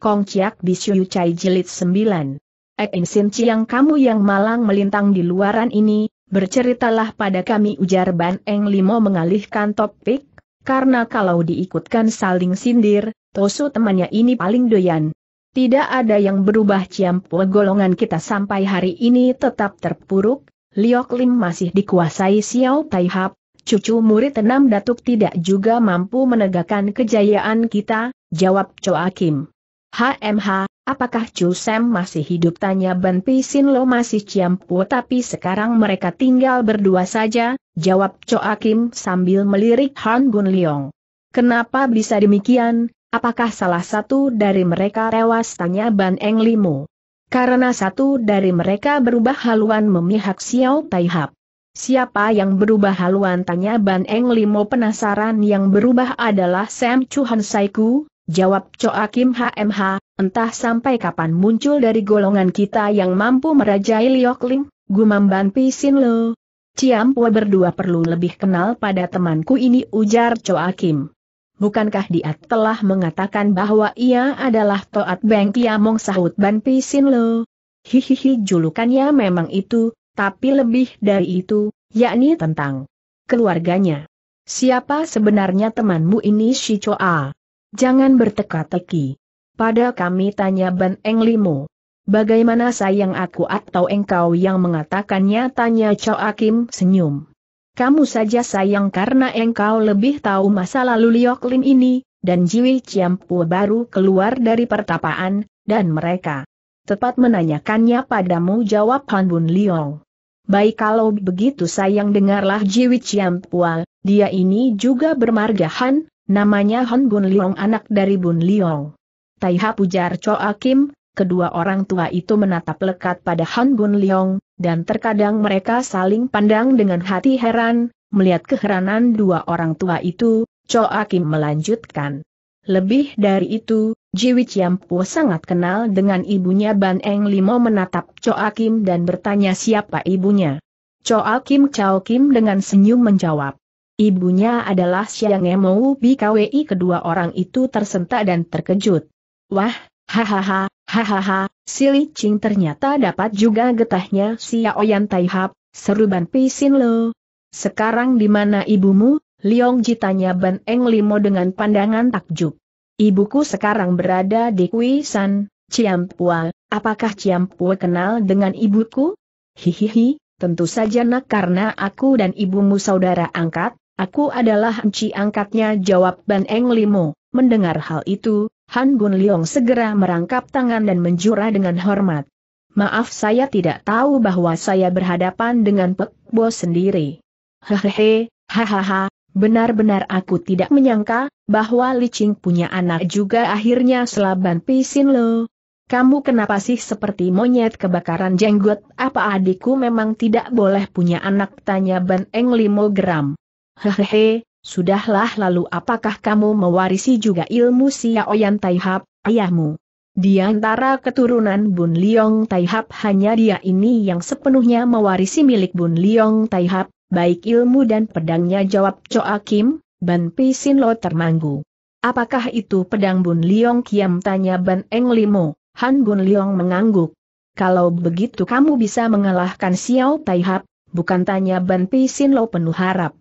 Kong Chiak Bisyu Chai Jilid 9. Ein Sin Chiang kamu yang malang melintang di luaran ini, berceritalah pada kami ujar Ban Eng Limo mengalihkan topik, karena kalau diikutkan saling sindir, Tosu temannya ini paling doyan. Tidak ada yang berubah ciampu golongan kita sampai hari ini tetap terpuruk, Liok Lim masih dikuasai Xiao Tai Hap, cucu murid enam datuk tidak juga mampu menegakkan kejayaan kita, jawab Choa Akim. HMH, apakah Chu Sam masih hidup? Tanya Ban Pisin Lo masih Ciampu tapi sekarang mereka tinggal berdua saja, jawab Cho Akim sambil melirik Han Gun Leong. Kenapa bisa demikian? Apakah salah satu dari mereka tewas? Tanya Ban Eng Limu. Karena satu dari mereka berubah haluan memihak Xiao Taihap. Siapa yang berubah haluan? Tanya Ban Eng Limo penasaran yang berubah adalah Sam Chuhan Saiku, Jawab Coakim HMH, entah sampai kapan muncul dari golongan kita yang mampu merajai Liokling, gumamban Pisin Lo. Ciampua berdua perlu lebih kenal pada temanku ini ujar Coakim. Bukankah dia telah mengatakan bahwa ia adalah Toat Beng Kiamong sahut Ban Pisin Lo? Hihihi julukannya memang itu, tapi lebih dari itu, yakni tentang keluarganya. Siapa sebenarnya temanmu ini Shichoa? Jangan berteka-teki. Pada kami tanya Ban Eng Limo. Bagaimana sayang aku atau engkau yang mengatakannya tanya Chow Akim senyum. Kamu saja sayang karena engkau lebih tahu masa lalu Liok Lin ini, dan Jiwi Ciampu baru keluar dari pertapaan, dan mereka tepat menanyakannya padamu jawab Han Bun Liong. Baik kalau begitu sayang dengarlah Jiwi Ciampual, dia ini juga bermarga Han, Namanya Hon Bun Liong anak dari Bun Liong. Taiha pujar Choa Kim, kedua orang tua itu menatap lekat pada Hon Bun Liong, dan terkadang mereka saling pandang dengan hati heran, melihat keheranan dua orang tua itu, Choa Kim melanjutkan. Lebih dari itu, Jiwi Chiampu sangat kenal dengan ibunya Ban Eng Limo menatap Choa Kim dan bertanya siapa ibunya. Choa Kim Chao Kim dengan senyum menjawab. Ibunya adalah Xiang Emou BKWI kedua orang itu tersentak dan terkejut. Wah, hahaha, hahaha, si Li Ching ternyata dapat juga getahnya si Yaoyan Taihap, Ban pisin lo. Sekarang di mana ibumu? Liong Ji tanya Ban Eng Limo dengan pandangan takjub. Ibuku sekarang berada di Kui San, Pua. apakah Pua kenal dengan ibuku? Hihihi, tentu saja nak karena aku dan ibumu saudara angkat, Aku adalah enci angkatnya jawab Ban Eng Limo. Mendengar hal itu, Han Bun Leong segera merangkap tangan dan menjura dengan hormat. Maaf saya tidak tahu bahwa saya berhadapan dengan Pek Bo sendiri. Hehehe, hahaha, benar-benar aku tidak menyangka, bahwa Li Ching punya anak juga akhirnya selaban pisin lo. Kamu kenapa sih seperti monyet kebakaran jenggot, apa adikku memang tidak boleh punya anak tanya Ban Eng Limo geram. Hehehe, sudahlah lalu apakah kamu mewarisi juga ilmu Xiaoyan Taihap, ayahmu? Di antara keturunan Bun Liong Taihap hanya dia ini yang sepenuhnya mewarisi milik Bun Liong Taihap, baik ilmu dan pedangnya jawab Choa Kim, Ban Sin Lo termanggu. Apakah itu pedang Bun Liong Kiam tanya Ban Eng Limo, Han Bun Liong mengangguk. Kalau begitu kamu bisa mengalahkan Xiao Taihap, bukan tanya Ban Sin Lo penuh harap.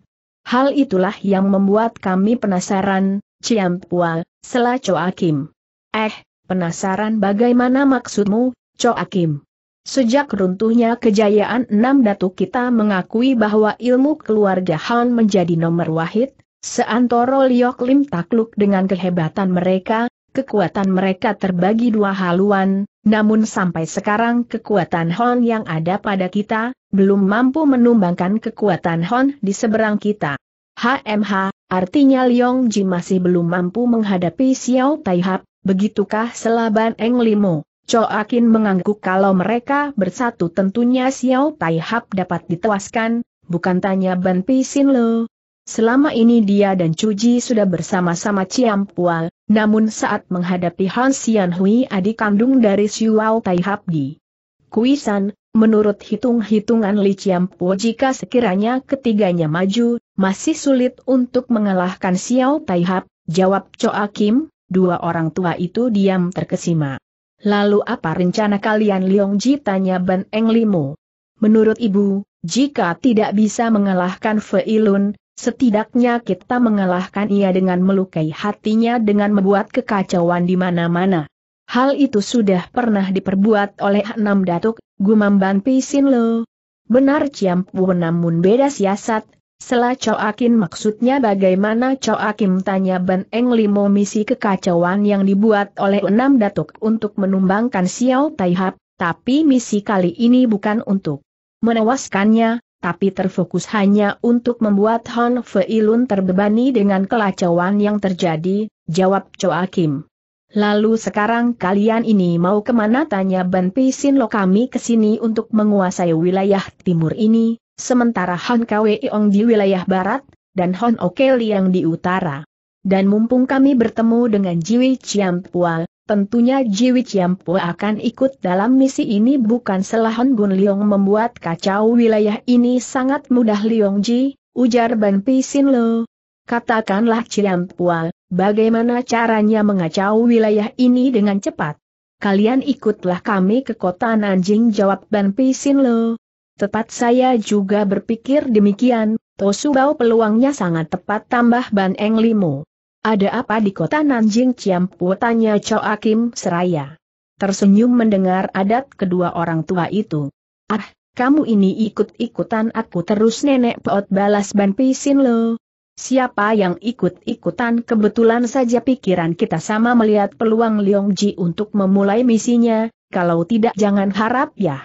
Hal itulah yang membuat kami penasaran, Ciam Pual, selah Coakim. Eh, penasaran bagaimana maksudmu, Coakim? Sejak runtuhnya kejayaan enam datu kita mengakui bahwa ilmu keluarga Han menjadi nomor wahid, seantoro Liok Lim takluk dengan kehebatan mereka, kekuatan mereka terbagi dua haluan, namun sampai sekarang kekuatan Hon yang ada pada kita, belum mampu menumbangkan kekuatan Hon di seberang kita. HMH, artinya Liong Ji masih belum mampu menghadapi Xiao Taihap, begitukah selaban Eng Limo? Choakin mengangguk kalau mereka bersatu tentunya Xiao Taihap dapat ditewaskan, bukan tanya Ban Pisin Lo. Selama ini dia dan Cuji sudah bersama-sama Ciampual, namun saat menghadapi Han Xianhui adik kandung dari Xiao Taihap di Kuisan, Menurut hitung-hitungan Li Chiampo jika sekiranya ketiganya maju, masih sulit untuk mengalahkan Xiao Taihap, jawab Choa Kim, dua orang tua itu diam terkesima. Lalu apa rencana kalian Leong Ji tanya Ben Eng Limu? Menurut ibu, jika tidak bisa mengalahkan Fei Lun, setidaknya kita mengalahkan ia dengan melukai hatinya dengan membuat kekacauan di mana-mana. Hal itu sudah pernah diperbuat oleh enam datuk, Ban Pisin Lo. Benar Ciampu namun beda siasat, Selah Akin maksudnya bagaimana Akim tanya Ban Eng Limo misi kekacauan yang dibuat oleh enam datuk untuk menumbangkan Xiao Taihap, tapi misi kali ini bukan untuk menewaskannya, tapi terfokus hanya untuk membuat Han Feilun terbebani dengan kelacauan yang terjadi, jawab Akim. Lalu sekarang kalian ini mau kemana tanya Pisin Lo kami kesini untuk menguasai wilayah timur ini, sementara Han Kweong di wilayah barat, dan Hon Oke Liang di utara. Dan mumpung kami bertemu dengan Jiwi Chiampua, tentunya Jiwi Chiampua akan ikut dalam misi ini bukan setelah Hon Gun Liong membuat kacau wilayah ini sangat mudah Liong Ji, ujar Pisin Lo. Katakanlah Chiampua, Bagaimana caranya mengacau wilayah ini dengan cepat? Kalian ikutlah kami ke kota Nanjing jawab Ban Pisin Lo. Tepat saya juga berpikir demikian, Tosubau peluangnya sangat tepat tambah Ban Eng Limo. Ada apa di kota Nanjing Ciampu tanya Choa Kim Seraya. Tersenyum mendengar adat kedua orang tua itu. Ah, kamu ini ikut-ikutan aku terus nenek peot balas Ban Pisin Lo. Siapa yang ikut-ikutan kebetulan saja pikiran kita sama melihat peluang Leong Ji untuk memulai misinya, kalau tidak jangan harap ya.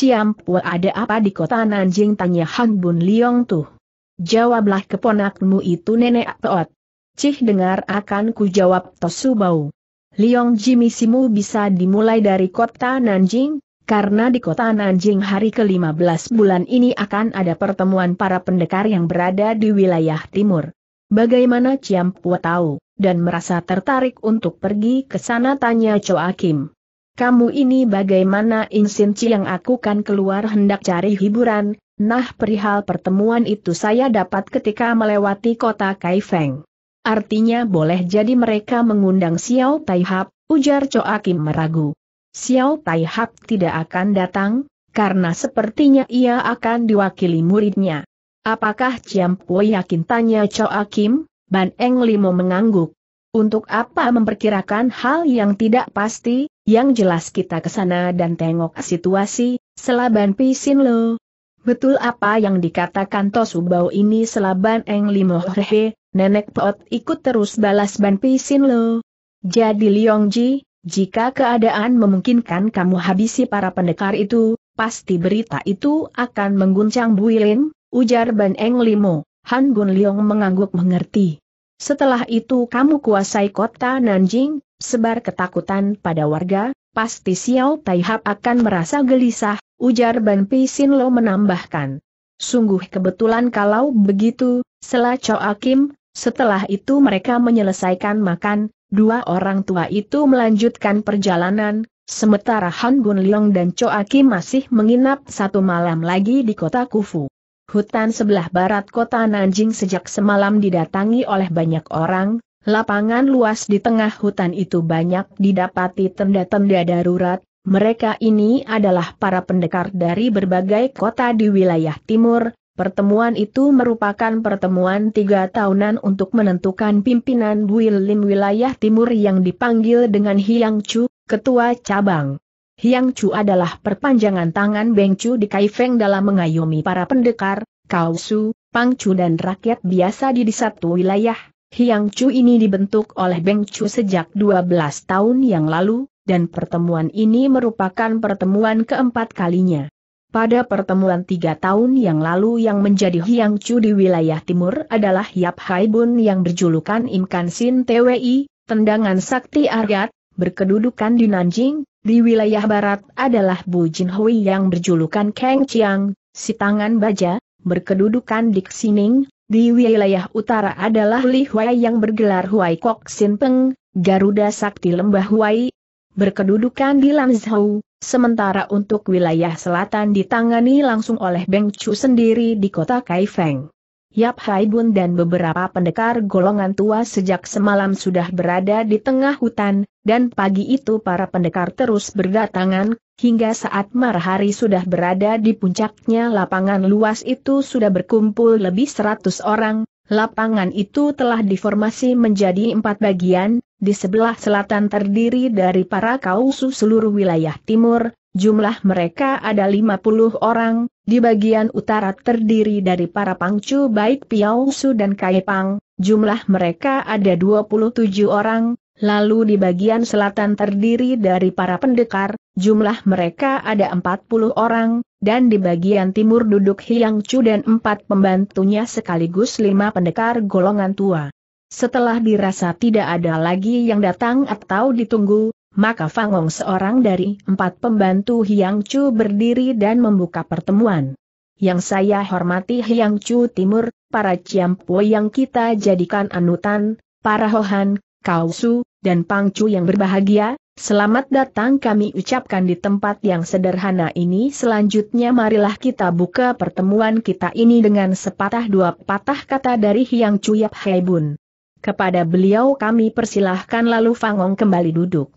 Ciampua ada apa di kota Nanjing tanya Han Bun Leong tuh. Jawablah keponakmu itu nenek Toot. Cih dengar akan ku jawab Tosu Bau. Leong Ji misimu bisa dimulai dari kota Nanjing, karena di kota Nanjing hari ke-15 bulan ini akan ada pertemuan para pendekar yang berada di wilayah timur. Bagaimana Ciam Pua tahu, dan merasa tertarik untuk pergi ke sana tanya Choa Kim. Kamu ini bagaimana Insin yang aku kan keluar hendak cari hiburan, nah perihal pertemuan itu saya dapat ketika melewati kota Kaifeng. Artinya boleh jadi mereka mengundang Xiao Taihap, ujar Choa Kim meragu. Xiao Tai Hap tidak akan datang, karena sepertinya ia akan diwakili muridnya. Apakah Ciam Pui yakin tanya Choa Kim? Ban Eng Limo mengangguk. Untuk apa memperkirakan hal yang tidak pasti, yang jelas kita kesana dan tengok situasi, selaban pisin lo. Betul apa yang dikatakan Tosubau ini selaban Eng Limo oh hehe, nenek Pot ikut terus balas ban pisin lo. Jadi Ji, jika keadaan memungkinkan kamu habisi para pendekar itu, pasti berita itu akan mengguncang Builin, ujar Ban Eng Limo. Han Gun Leong mengangguk mengerti. Setelah itu kamu kuasai kota Nanjing, sebar ketakutan pada warga, pasti Xiao Taihap akan merasa gelisah, ujar Ban Pi Pisin Lo menambahkan. Sungguh kebetulan kalau begitu, Sela Akim, setelah itu mereka menyelesaikan makan, Dua orang tua itu melanjutkan perjalanan, sementara Han Gun Leong dan Choa Kim masih menginap satu malam lagi di kota Kufu. Hutan sebelah barat kota Nanjing sejak semalam didatangi oleh banyak orang, lapangan luas di tengah hutan itu banyak didapati tenda-tenda darurat, mereka ini adalah para pendekar dari berbagai kota di wilayah timur, Pertemuan itu merupakan pertemuan tiga tahunan untuk menentukan pimpinan Builim wilayah timur yang dipanggil dengan Hiang Chu, ketua cabang. Hiang Chu adalah perpanjangan tangan Beng Chu di Kaifeng dalam mengayomi para pendekar, Kausu, pangchu dan rakyat biasa di, di satu wilayah. Hiang Chu ini dibentuk oleh Beng Chu sejak 12 tahun yang lalu, dan pertemuan ini merupakan pertemuan keempat kalinya. Pada pertemuan tiga tahun yang lalu yang menjadi Hiang Chu di wilayah timur adalah Yap Hai Bun yang berjulukan Kan Sin TWI, tendangan sakti argat, berkedudukan di Nanjing, di wilayah barat adalah Bu Jin Hui yang berjulukan Kang Chiang, si tangan baja, berkedudukan di Xining, di wilayah utara adalah Li Huai yang bergelar Huai Kok Sin Peng, Garuda Sakti Lembah Huai, berkedudukan di Lanzhou, sementara untuk wilayah selatan ditangani langsung oleh Beng Chu sendiri di kota Kaifeng. Yap Hai Bun dan beberapa pendekar golongan tua sejak semalam sudah berada di tengah hutan, dan pagi itu para pendekar terus berdatangan, hingga saat marhari sudah berada di puncaknya lapangan luas itu sudah berkumpul lebih seratus orang, Lapangan itu telah diformasi menjadi empat bagian, di sebelah selatan terdiri dari para kausu seluruh wilayah timur, jumlah mereka ada 50 orang, di bagian utara terdiri dari para pangcu baik Piausu dan Kaipang, jumlah mereka ada 27 orang, lalu di bagian selatan terdiri dari para pendekar, jumlah mereka ada 40 orang, dan di bagian timur duduk Hiang Chu dan empat pembantunya sekaligus lima pendekar golongan tua. Setelah dirasa tidak ada lagi yang datang atau ditunggu, maka Fang Fangong seorang dari empat pembantu Hiang Chu berdiri dan membuka pertemuan. Yang saya hormati Hiang Chu Timur, para Ciampue yang kita jadikan anutan, para Hohan, Kausu, dan Pangcu yang berbahagia, selamat datang kami ucapkan di tempat yang sederhana ini. Selanjutnya marilah kita buka pertemuan kita ini dengan sepatah dua patah kata dari Hyang Hai Bun. Kepada beliau kami persilahkan lalu Fangong kembali duduk.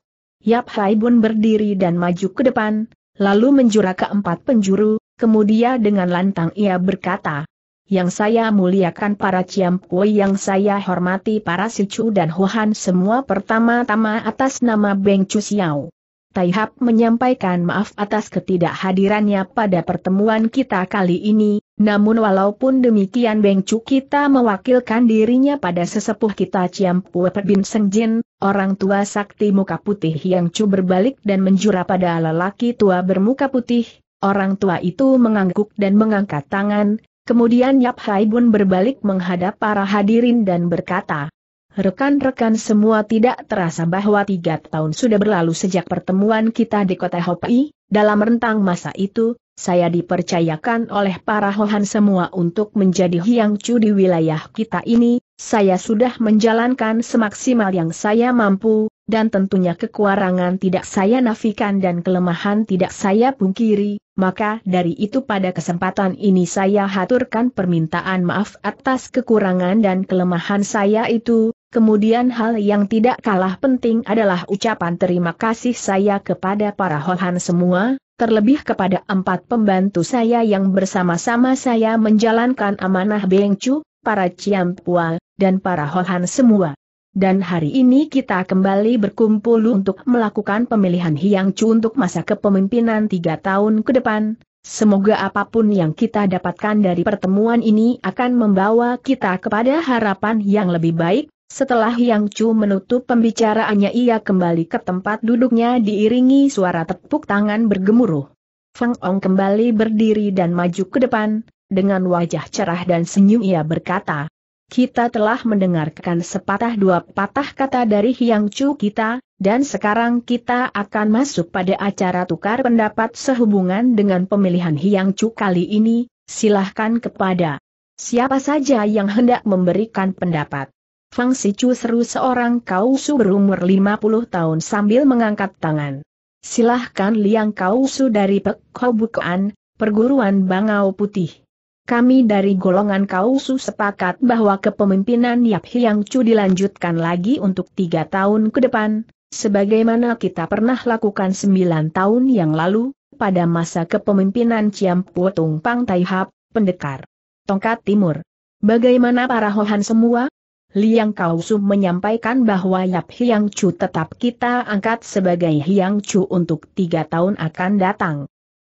Yap Hai Bun berdiri dan maju ke depan, lalu menjura ke empat penjuru, kemudian dengan lantang ia berkata, yang saya muliakan para Ciampui yang saya hormati para Sicu dan hohan, semua pertama-tama atas nama Beng Chu Xiao. Taihap menyampaikan maaf atas ketidakhadirannya pada pertemuan kita kali ini, namun walaupun demikian Beng Chu kita mewakilkan dirinya pada sesepuh kita Ciampui Bin Seng Jin, orang tua sakti muka putih yang Chu berbalik dan menjura pada lelaki tua bermuka putih, Orang tua itu mengangguk dan mengangkat tangan, Kemudian Yap Hai Bun berbalik menghadap para hadirin dan berkata, Rekan-rekan semua tidak terasa bahwa tiga tahun sudah berlalu sejak pertemuan kita di kota Hopi, dalam rentang masa itu, saya dipercayakan oleh para Hohan semua untuk menjadi Hiang Chu di wilayah kita ini, saya sudah menjalankan semaksimal yang saya mampu, dan tentunya kekurangan tidak saya nafikan dan kelemahan tidak saya pungkiri, maka dari itu pada kesempatan ini saya haturkan permintaan maaf atas kekurangan dan kelemahan saya itu, kemudian hal yang tidak kalah penting adalah ucapan terima kasih saya kepada para hohan semua, terlebih kepada empat pembantu saya yang bersama-sama saya menjalankan amanah Bengcu, para Ciampua, dan para hohan semua. Dan hari ini kita kembali berkumpul untuk melakukan pemilihan Hiang Chu untuk masa kepemimpinan tiga tahun ke depan. Semoga apapun yang kita dapatkan dari pertemuan ini akan membawa kita kepada harapan yang lebih baik. Setelah Hiang Chu menutup pembicaraannya ia kembali ke tempat duduknya diiringi suara tepuk tangan bergemuruh. Feng Ong kembali berdiri dan maju ke depan, dengan wajah cerah dan senyum ia berkata, kita telah mendengarkan sepatah dua patah kata dari Hyang Chu kita, dan sekarang kita akan masuk pada acara tukar pendapat sehubungan dengan pemilihan Hyang Chu kali ini, silahkan kepada siapa saja yang hendak memberikan pendapat. Fang Sichu seru seorang kausu berumur 50 tahun sambil mengangkat tangan. Silahkan Liang Kausu dari Pek perguruan Bangau Putih. Kami dari golongan Kausu sepakat bahwa kepemimpinan Yap Hyang Chu dilanjutkan lagi untuk tiga tahun ke depan, sebagaimana kita pernah lakukan sembilan tahun yang lalu, pada masa kepemimpinan Ciam Potong Pang Tai Hap, pendekar. Tongkat Timur. Bagaimana para Hohan semua? Liang Kausu menyampaikan bahwa Yap Hyang Chu tetap kita angkat sebagai Hyang Chu untuk tiga tahun akan datang.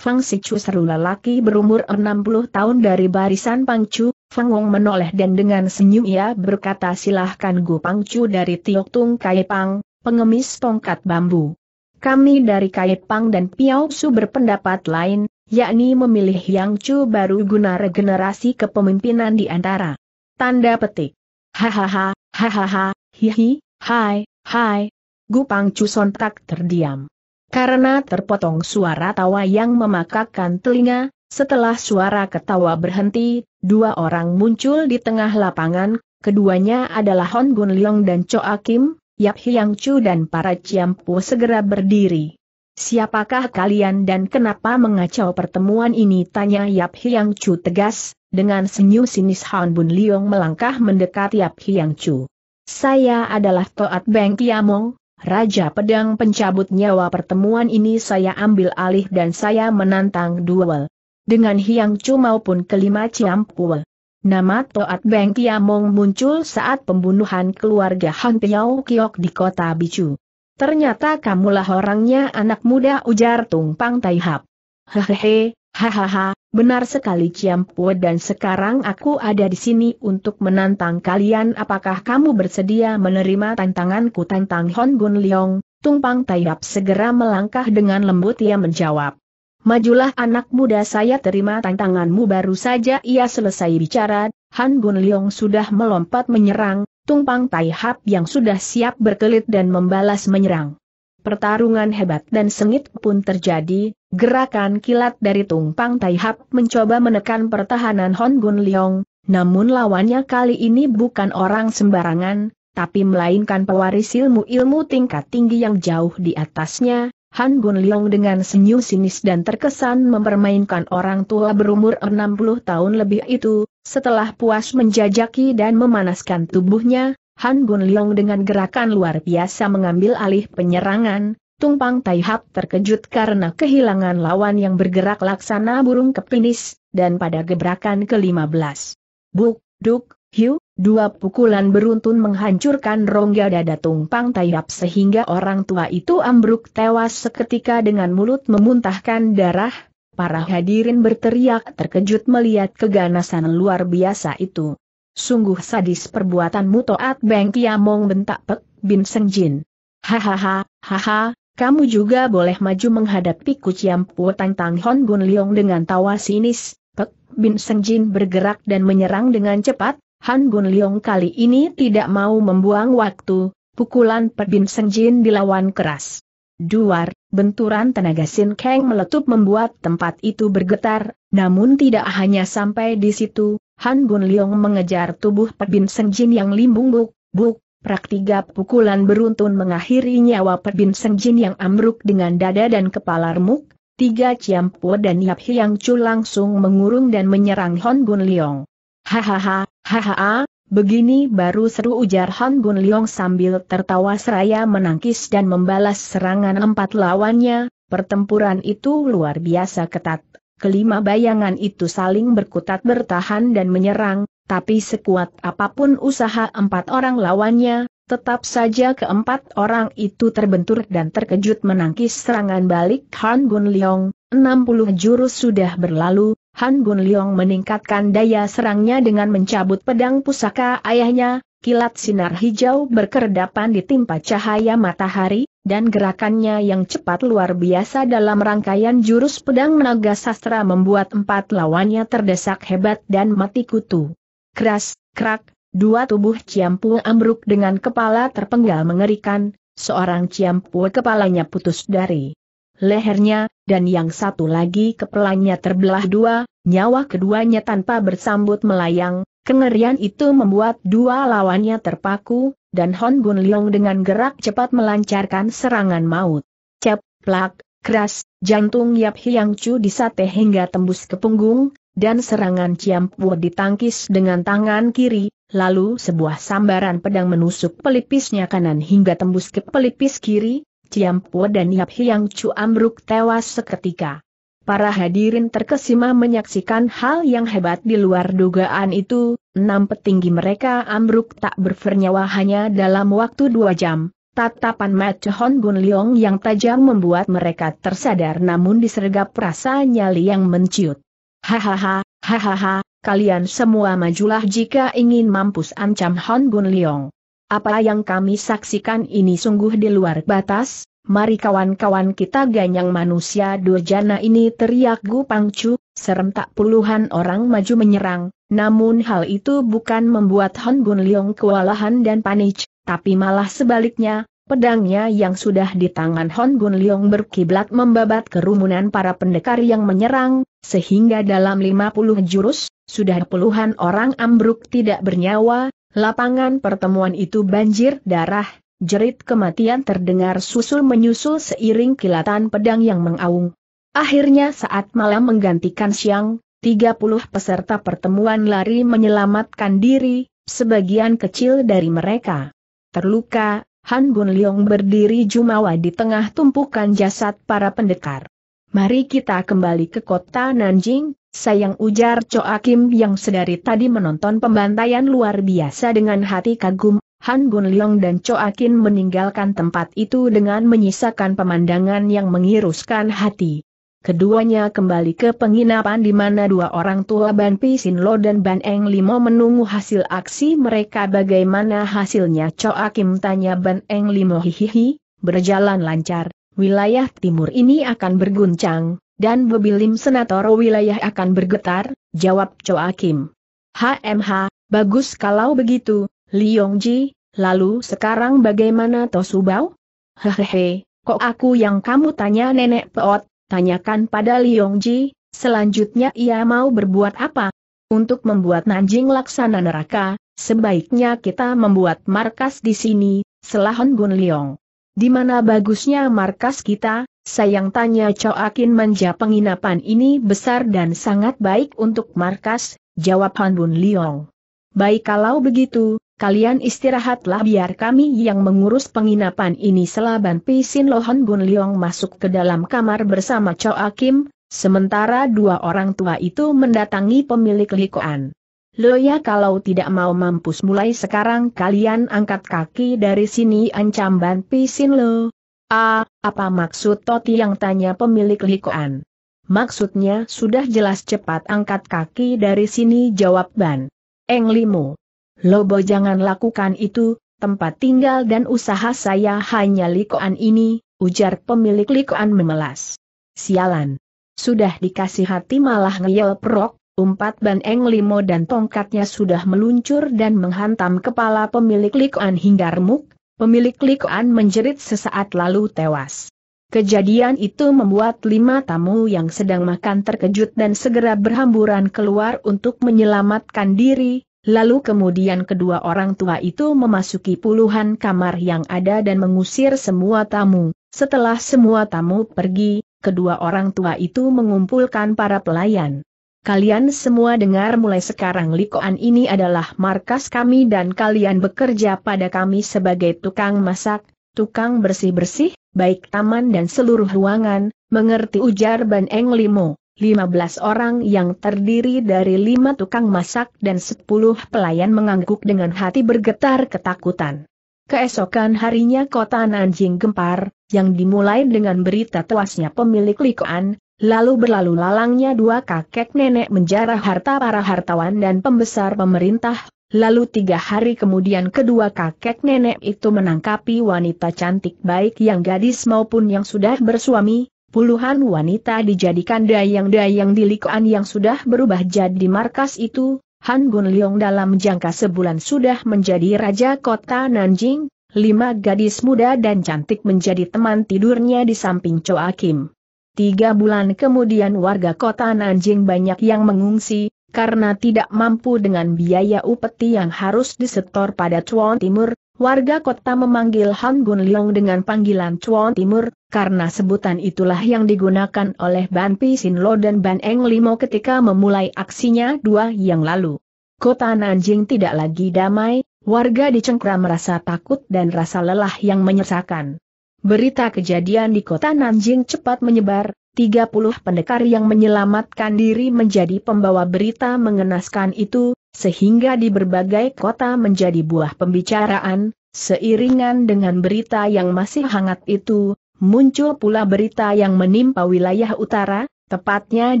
Fang Sichu seru lelaki berumur 60 tahun dari barisan Pangcu, Fang Wong menoleh dan dengan senyum ia berkata silahkan Gu Pangcu dari Tiok Tung Kai Pang, pengemis tongkat bambu. Kami dari Kai Pang dan Piao Su berpendapat lain, yakni memilih Yang Chu baru guna regenerasi kepemimpinan di antara. Tanda petik. Hahaha, hahaha, hihi, hai, hai. Gu Pangcu sontak terdiam. Karena terpotong suara tawa yang memakakan telinga, setelah suara ketawa berhenti, dua orang muncul di tengah lapangan, keduanya adalah Hon Gun Leong dan Cho Akim, Yap Hyang Chu dan para Ciampu segera berdiri. Siapakah kalian dan kenapa mengacau pertemuan ini? Tanya Yap Hyang Chu tegas, dengan senyum sinis Hon Bun Leong melangkah mendekati Yap Hyang Chu. Saya adalah Toat Beng Kiamong, Raja Pedang Pencabut Nyawa pertemuan ini saya ambil alih dan saya menantang duel. Dengan Hiang Chu maupun kelima Ciampul. Nama Toat Beng Tiamong muncul saat pembunuhan keluarga Han Piao Kiok di kota Bicu. Ternyata kamulah orangnya anak muda ujar Tung Pang Taihap. Hehehe, Hahaha, benar sekali Ciampue dan sekarang aku ada di sini untuk menantang kalian apakah kamu bersedia menerima tantanganku tantang Hon Gun Leong, Tumpang Taiyap segera melangkah dengan lembut ia menjawab. Majulah anak muda saya terima tantanganmu baru saja ia selesai bicara, Han Gun Leong sudah melompat menyerang, Tumpang Taihap yang sudah siap berkelit dan membalas menyerang. Pertarungan hebat dan sengit pun terjadi, gerakan kilat dari Tumpang Tai Hap mencoba menekan pertahanan Hon Gun Leong, namun lawannya kali ini bukan orang sembarangan, tapi melainkan pewaris ilmu-ilmu tingkat tinggi yang jauh di atasnya, Han Gun Leong dengan senyum sinis dan terkesan mempermainkan orang tua berumur 60 tahun lebih itu, setelah puas menjajaki dan memanaskan tubuhnya, Han Bun Leong dengan gerakan luar biasa mengambil alih penyerangan, Tumpang Tai Hap terkejut karena kehilangan lawan yang bergerak laksana burung kepinis, dan pada gebrakan ke-15. Buk, duk, hiu, dua pukulan beruntun menghancurkan rongga dada Tumpang Tai Hap sehingga orang tua itu ambruk tewas seketika dengan mulut memuntahkan darah, para hadirin berteriak terkejut melihat keganasan luar biasa itu. Sungguh sadis perbuatanmu Toat Beng Kiamong bentak Pek Bin Seng Jin. Hahaha, haha, kamu juga boleh maju menghadapi Kuciam Pu Tang Tang Hon Bun Liong dengan tawa sinis. Pek Bin Seng Jin bergerak dan menyerang dengan cepat. Han Gun Liong kali ini tidak mau membuang waktu. Pukulan Pek Bin Seng Jin dilawan keras. Duar, benturan tenaga Sin Kang meletup membuat tempat itu bergetar, namun tidak hanya sampai di situ, Han Bun Leong mengejar tubuh Pebin Seng Jin yang limbung buk, buk, prak tiga pukulan beruntun mengakhiri nyawa Pebin Seng Jin yang ambruk dengan dada dan kepala remuk, tiga Ciampu dan Yap Hiang Chu langsung mengurung dan menyerang Han Bun Leong. Hahaha, hahaha, Begini baru seru ujar Han Bun Leong sambil tertawa seraya menangkis dan membalas serangan empat lawannya, pertempuran itu luar biasa ketat. Kelima bayangan itu saling berkutat bertahan dan menyerang, tapi sekuat apapun usaha empat orang lawannya, tetap saja keempat orang itu terbentur dan terkejut menangkis serangan balik Han Gun Leong. 60 jurus sudah berlalu, Han Gun Leong meningkatkan daya serangnya dengan mencabut pedang pusaka ayahnya, kilat sinar hijau berkerdapan ditimpa cahaya matahari, dan gerakannya yang cepat luar biasa dalam rangkaian jurus pedang naga sastra membuat empat lawannya terdesak hebat dan mati kutu. Keras, krak, dua tubuh Ciampu ambruk dengan kepala terpenggal mengerikan, seorang Ciampu kepalanya putus dari lehernya, dan yang satu lagi kepalanya terbelah dua, nyawa keduanya tanpa bersambut melayang, Kengerian itu membuat dua lawannya terpaku, dan Hon Bun Leong dengan gerak cepat melancarkan serangan maut. Cep, plak, keras, jantung Yap Hiang Chu disate hingga tembus ke punggung, dan serangan Ciam Pu ditangkis dengan tangan kiri, lalu sebuah sambaran pedang menusuk pelipisnya kanan hingga tembus ke pelipis kiri, Ciam Pu dan Yap Hiang Chu ambruk tewas seketika. Para hadirin terkesima menyaksikan hal yang hebat di luar dugaan itu, enam petinggi mereka ambruk tak bernyawa hanya dalam waktu dua jam. Tatapan mata Hon Bun Leong yang tajam membuat mereka tersadar namun disergap rasa nyali yang menciut. Hahaha, hahaha, kalian semua majulah jika ingin mampus ancam Hon Bun Leong. Apa yang kami saksikan ini sungguh di luar batas, Mari kawan-kawan kita ganyang manusia durjana ini teriak Gu Pangcu, serentak puluhan orang maju menyerang, namun hal itu bukan membuat Hon Bun Leong kewalahan dan panik, tapi malah sebaliknya, pedangnya yang sudah di tangan Hon Bun Leong berkiblat membabat kerumunan para pendekar yang menyerang, sehingga dalam 50 jurus, sudah puluhan orang ambruk tidak bernyawa, lapangan pertemuan itu banjir darah, jerit kematian terdengar susul-menyusul seiring kilatan pedang yang mengaung. Akhirnya saat malam menggantikan siang, 30 peserta pertemuan lari menyelamatkan diri, sebagian kecil dari mereka. Terluka, Han Bun Leong berdiri jumawa di tengah tumpukan jasad para pendekar. Mari kita kembali ke kota Nanjing, sayang ujar Cho Akim yang sedari tadi menonton pembantaian luar biasa dengan hati kagum, Han Leong dan Choakin meninggalkan tempat itu dengan menyisakan pemandangan yang mengiruskan hati. Keduanya kembali ke penginapan di mana dua orang tua Ban Lo dan Ban Eng Limo menunggu hasil aksi mereka bagaimana hasilnya Choakim tanya Ban Eng Limo hihihi, berjalan lancar, wilayah timur ini akan berguncang, dan bebilim senator wilayah akan bergetar, jawab Choakim. HMH, bagus kalau begitu, Liongji, lalu sekarang bagaimana Tosubao? Hehehe, kok aku yang kamu tanya nenek peot, tanyakan pada Liongji, selanjutnya ia mau berbuat apa? Untuk membuat Nanjing laksana neraka, sebaiknya kita membuat markas di sini, selahon Gun Liong. Di mana bagusnya markas kita, sayang tanya Coakin Manja penginapan ini besar dan sangat baik untuk markas, jawab Han Bun Liong. Baik kalau begitu, kalian istirahatlah biar kami yang mengurus penginapan ini selaban Pisin Lohon Bun Liong masuk ke dalam kamar bersama Choa Kim, sementara dua orang tua itu mendatangi pemilik likoan. Lo ya kalau tidak mau mampus mulai sekarang kalian angkat kaki dari sini ancam Ban Pisin Lo. Ah, apa maksud Toti yang tanya pemilik likoan? Maksudnya sudah jelas cepat angkat kaki dari sini jawab Ban. Eng Limu. Lobo jangan lakukan itu, tempat tinggal dan usaha saya hanya likoan ini, ujar pemilik likoan memelas. Sialan. Sudah dikasih hati malah ngeyel perok, umpat ban eng limo dan tongkatnya sudah meluncur dan menghantam kepala pemilik likoan hingga remuk, pemilik likoan menjerit sesaat lalu tewas. Kejadian itu membuat lima tamu yang sedang makan terkejut dan segera berhamburan keluar untuk menyelamatkan diri, Lalu kemudian kedua orang tua itu memasuki puluhan kamar yang ada dan mengusir semua tamu. Setelah semua tamu pergi, kedua orang tua itu mengumpulkan para pelayan. Kalian semua dengar mulai sekarang Likoan ini adalah markas kami dan kalian bekerja pada kami sebagai tukang masak, tukang bersih-bersih, baik taman dan seluruh ruangan, mengerti ujar Ban Eng Limo. 15 orang yang terdiri dari lima tukang masak dan 10 pelayan mengangguk dengan hati bergetar ketakutan. Keesokan harinya kota Nanjing gempar, yang dimulai dengan berita tewasnya pemilik Likuan, lalu berlalu lalangnya dua kakek nenek menjarah harta para hartawan dan pembesar pemerintah, lalu tiga hari kemudian kedua kakek nenek itu menangkapi wanita cantik baik yang gadis maupun yang sudah bersuami, Puluhan wanita dijadikan dayang-dayang di Likuan yang sudah berubah jadi markas itu, Han Gun Leong dalam jangka sebulan sudah menjadi raja kota Nanjing, lima gadis muda dan cantik menjadi teman tidurnya di samping Choa Kim. Tiga bulan kemudian warga kota Nanjing banyak yang mengungsi, karena tidak mampu dengan biaya upeti yang harus disetor pada Chuan Timur, warga kota memanggil Han Gun Leong dengan panggilan Chuan Timur, karena sebutan itulah yang digunakan oleh Ban Pi Sin Lo dan Ban Eng Limo ketika memulai aksinya dua yang lalu. Kota Nanjing tidak lagi damai, warga di Cengkra merasa takut dan rasa lelah yang menyesakan. Berita kejadian di kota Nanjing cepat menyebar, 30 pendekar yang menyelamatkan diri menjadi pembawa berita mengenaskan itu, sehingga di berbagai kota menjadi buah pembicaraan, seiringan dengan berita yang masih hangat itu, muncul pula berita yang menimpa wilayah utara, tepatnya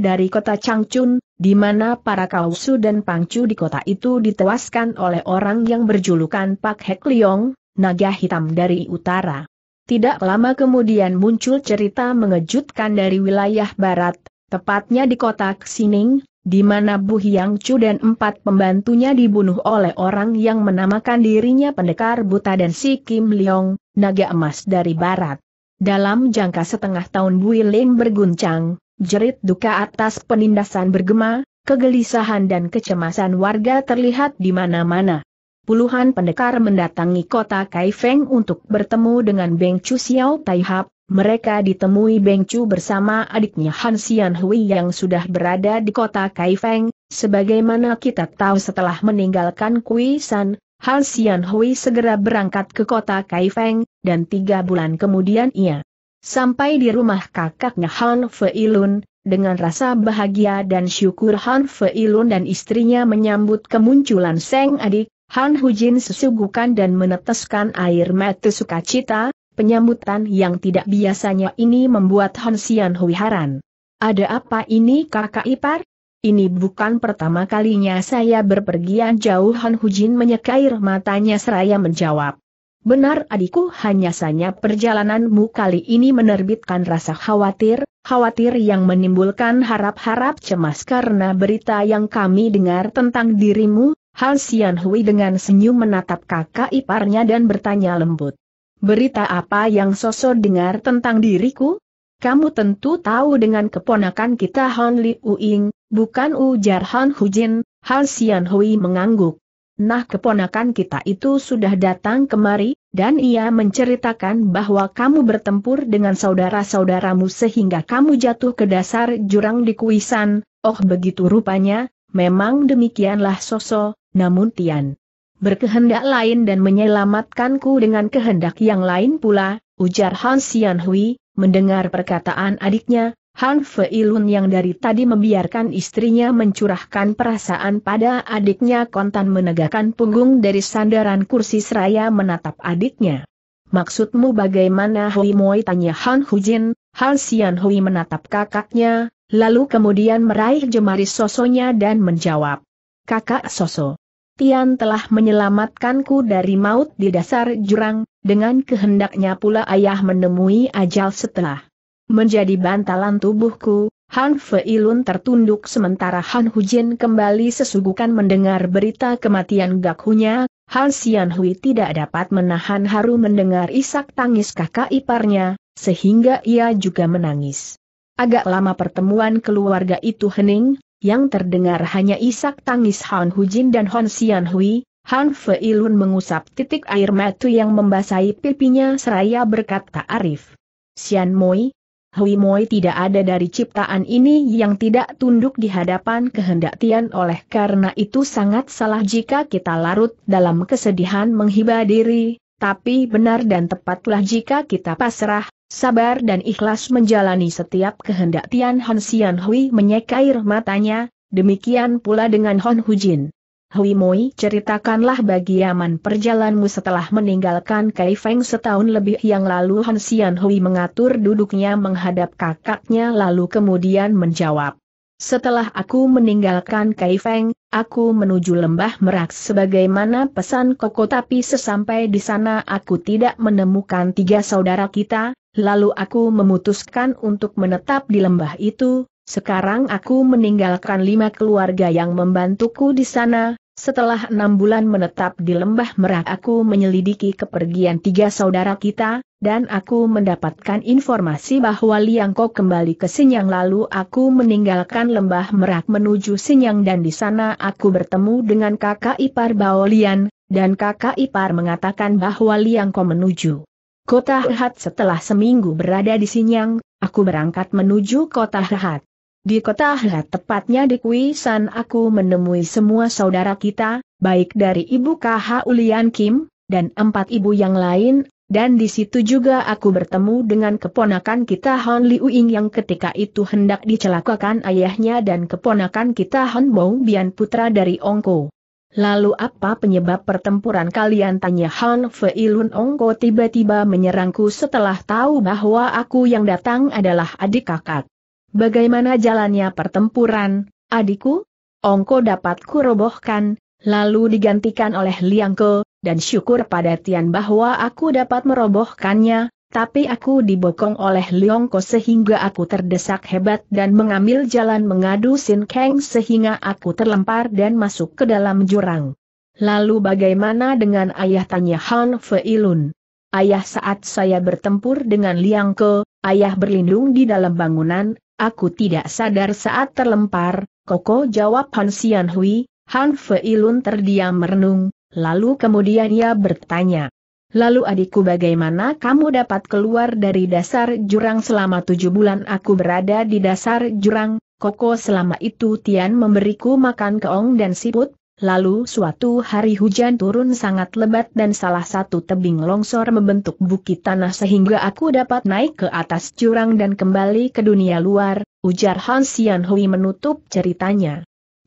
dari kota Changchun, di mana para kausu dan pangcu di kota itu ditewaskan oleh orang yang berjulukan Pak Hek Leong, naga hitam dari utara. Tidak lama kemudian muncul cerita mengejutkan dari wilayah barat, tepatnya di kota Xining, di mana Bu Hyang Chu dan empat pembantunya dibunuh oleh orang yang menamakan dirinya pendekar buta dan si Kim Leong, naga emas dari barat. Dalam jangka setengah tahun Bu Lim berguncang, jerit duka atas penindasan bergema, kegelisahan dan kecemasan warga terlihat di mana-mana. Puluhan pendekar mendatangi kota Kaifeng untuk bertemu dengan Beng Chu Xiao Taihap, mereka ditemui Beng Chu bersama adiknya Han Xian Hui yang sudah berada di kota Kaifeng, sebagaimana kita tahu setelah meninggalkan Kui San, Han Xian Hui segera berangkat ke kota Kaifeng, dan tiga bulan kemudian ia sampai di rumah kakaknya Han Feilun, dengan rasa bahagia dan syukur Han Feilun dan istrinya menyambut kemunculan Seng adik, Han Hujin sesugukan dan meneteskan air mata sukacita, Penyambutan yang tidak biasanya ini membuat Hon Sian Hui heran. Ada apa ini kakak ipar? Ini bukan pertama kalinya saya berpergian jauh Han Hujin menyekair matanya seraya menjawab. Benar adikku hanya saja perjalananmu kali ini menerbitkan rasa khawatir, khawatir yang menimbulkan harap-harap cemas karena berita yang kami dengar tentang dirimu, Han hui dengan senyum menatap kakak iparnya dan bertanya lembut. Berita apa yang Soso dengar tentang diriku? Kamu tentu tahu dengan keponakan kita Han Li Uing, bukan ujar Han Hujin, Han Sian Hui mengangguk. Nah keponakan kita itu sudah datang kemari, dan ia menceritakan bahwa kamu bertempur dengan saudara-saudaramu sehingga kamu jatuh ke dasar jurang di kuisan, oh begitu rupanya, memang demikianlah Soso, namun Tian berkehendak lain dan menyelamatkanku dengan kehendak yang lain pula, ujar Han Xian Hui, mendengar perkataan adiknya, Han Feilun yang dari tadi membiarkan istrinya mencurahkan perasaan pada adiknya kontan menegakkan punggung dari sandaran kursi seraya menatap adiknya. Maksudmu bagaimana Hui Moi tanya Han Hujin, Han Xian Hui menatap kakaknya, lalu kemudian meraih jemari sosonya dan menjawab. Kakak soso. Tian telah menyelamatkanku dari maut di dasar jurang, dengan kehendaknya pula ayah menemui ajal setelah menjadi bantalan tubuhku, Han Feilun tertunduk sementara Han Hujin kembali sesugukan mendengar berita kematian Gakhunya, Han Xian Hui tidak dapat menahan haru mendengar isak tangis kakak iparnya, sehingga ia juga menangis. Agak lama pertemuan keluarga itu hening, yang terdengar hanya isak tangis Han Hujin dan Han Xian Hui, Han Lun mengusap titik air mata yang membasahi pipinya seraya berkata Arif. Xian Moi, Hui Moi tidak ada dari ciptaan ini yang tidak tunduk di hadapan kehendak Tian oleh karena itu sangat salah jika kita larut dalam kesedihan menghibah diri, tapi benar dan tepatlah jika kita pasrah, sabar dan ikhlas menjalani setiap kehendak Tian Hon Xian Hui menyekair matanya, demikian pula dengan Hon Jin. Hui Moi ceritakanlah bagaiman perjalanmu setelah meninggalkan Kai Feng setahun lebih yang lalu Han Xian Hui mengatur duduknya menghadap kakaknya lalu kemudian menjawab. Setelah aku meninggalkan Kai Feng, aku menuju lembah merak sebagaimana pesan koko tapi sesampai di sana aku tidak menemukan tiga saudara kita, lalu aku memutuskan untuk menetap di lembah itu, sekarang aku meninggalkan lima keluarga yang membantuku di sana, setelah enam bulan menetap di lembah merak aku menyelidiki kepergian tiga saudara kita, dan aku mendapatkan informasi bahwa Liangko kembali ke Sinyang lalu aku meninggalkan lembah Merak menuju Sinyang dan di sana aku bertemu dengan kakak ipar Baolian, dan kakak ipar mengatakan bahwa Liangko menuju Kota Rehat setelah seminggu berada di Sinyang, aku berangkat menuju Kota Rehat. Di Kota Rehat tepatnya di Kuisan aku menemui semua saudara kita, baik dari ibu KH Ulian Kim, dan empat ibu yang lain, dan di situ juga aku bertemu dengan keponakan kita Han Liuying yang ketika itu hendak dicelakakan ayahnya dan keponakan kita Han Bong Bian putra dari Ongko. Lalu apa penyebab pertempuran kalian tanya Han Feilun Ongko tiba-tiba menyerangku setelah tahu bahwa aku yang datang adalah adik kakak. Bagaimana jalannya pertempuran, adikku? Ongko dapat kurobohkan, lalu digantikan oleh Liangke, dan syukur pada Tian bahwa aku dapat merobohkannya, tapi aku dibokong oleh Liongko sehingga aku terdesak hebat dan mengambil jalan mengadu Sin Kang sehingga aku terlempar dan masuk ke dalam jurang. Lalu bagaimana dengan ayah tanya Han Feilun? Ayah saat saya bertempur dengan Liangko, ayah berlindung di dalam bangunan, aku tidak sadar saat terlempar, Koko jawab Han Xianhui, Han Feilun terdiam merenung, Lalu kemudian ia bertanya, Lalu adikku bagaimana kamu dapat keluar dari dasar jurang selama tujuh bulan aku berada di dasar jurang, koko selama itu Tian memberiku makan keong dan siput, lalu suatu hari hujan turun sangat lebat dan salah satu tebing longsor membentuk bukit tanah sehingga aku dapat naik ke atas jurang dan kembali ke dunia luar, ujar Han Xianhui menutup ceritanya.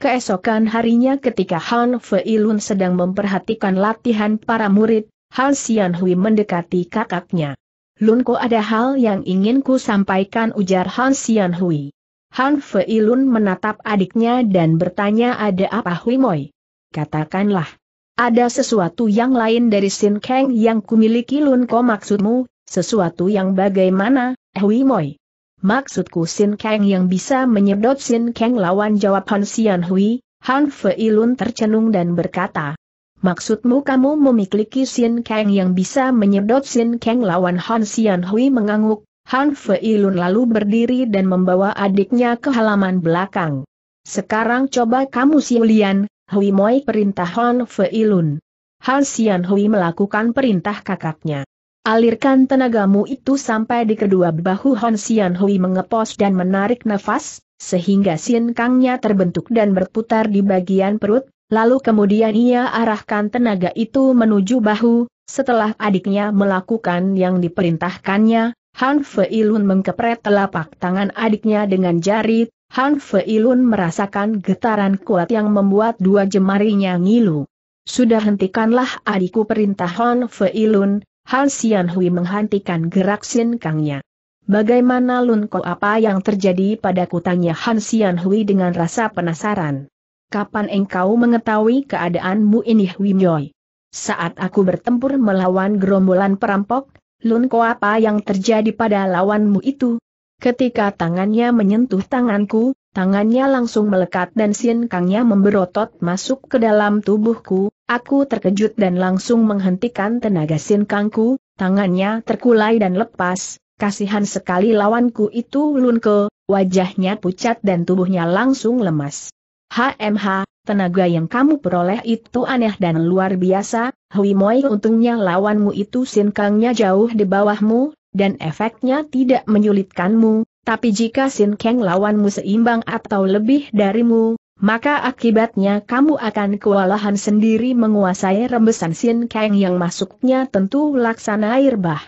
Keesokan harinya ketika Han Feilun sedang memperhatikan latihan para murid, Han Xian Hui mendekati kakaknya. Lunko ada hal yang ingin ku sampaikan ujar Han Xian Hui. Han Feilun menatap adiknya dan bertanya ada apa Hui Moi? Katakanlah. Ada sesuatu yang lain dari Sin Kang yang kumiliki Lunko maksudmu, sesuatu yang bagaimana, Hui Moi? Maksudku Sin Kang yang bisa menyedot Sin Kang lawan jawab Han Sian Hui, Han Fei Lun tercenung dan berkata. Maksudmu kamu memiliki Sin Kang yang bisa menyedot Sin Kang lawan Han Sian Hui mengangguk, Han Fei Lun lalu berdiri dan membawa adiknya ke halaman belakang. Sekarang coba kamu Siulian, Hui Moi perintah Han Fei Lun. Han Sian Hui melakukan perintah kakaknya. Alirkan tenagamu itu sampai di kedua bahu Hon Sian Hui mengepos dan menarik nafas, sehingga Kangnya terbentuk dan berputar di bagian perut, lalu kemudian ia arahkan tenaga itu menuju bahu, setelah adiknya melakukan yang diperintahkannya, Han Feilun mengkepret telapak tangan adiknya dengan jari, Han Feilun merasakan getaran kuat yang membuat dua jemarinya ngilu. Sudah hentikanlah adikku perintah Han Feilun, Han Xian Hui menghentikan gerak Sin Kangnya. Bagaimana Lun Ko apa yang terjadi pada kutanya Han Xian Hui dengan rasa penasaran. Kapan engkau mengetahui keadaanmu ini Hui Nyoi? Saat aku bertempur melawan gerombolan perampok, Lun Ko apa yang terjadi pada lawanmu itu? Ketika tangannya menyentuh tanganku, tangannya langsung melekat dan Sin Kangnya memberotot masuk ke dalam tubuhku, Aku terkejut dan langsung menghentikan tenaga sin kangku, tangannya terkulai dan lepas, kasihan sekali lawanku itu lunke, wajahnya pucat dan tubuhnya langsung lemas. HMH, tenaga yang kamu peroleh itu aneh dan luar biasa, Hui Moi untungnya lawanmu itu sin kangnya jauh di bawahmu, dan efeknya tidak menyulitkanmu, tapi jika Sin Kang lawanmu seimbang atau lebih darimu, maka akibatnya kamu akan kewalahan sendiri menguasai rembesan Sin Kang yang masuknya tentu laksana air bah.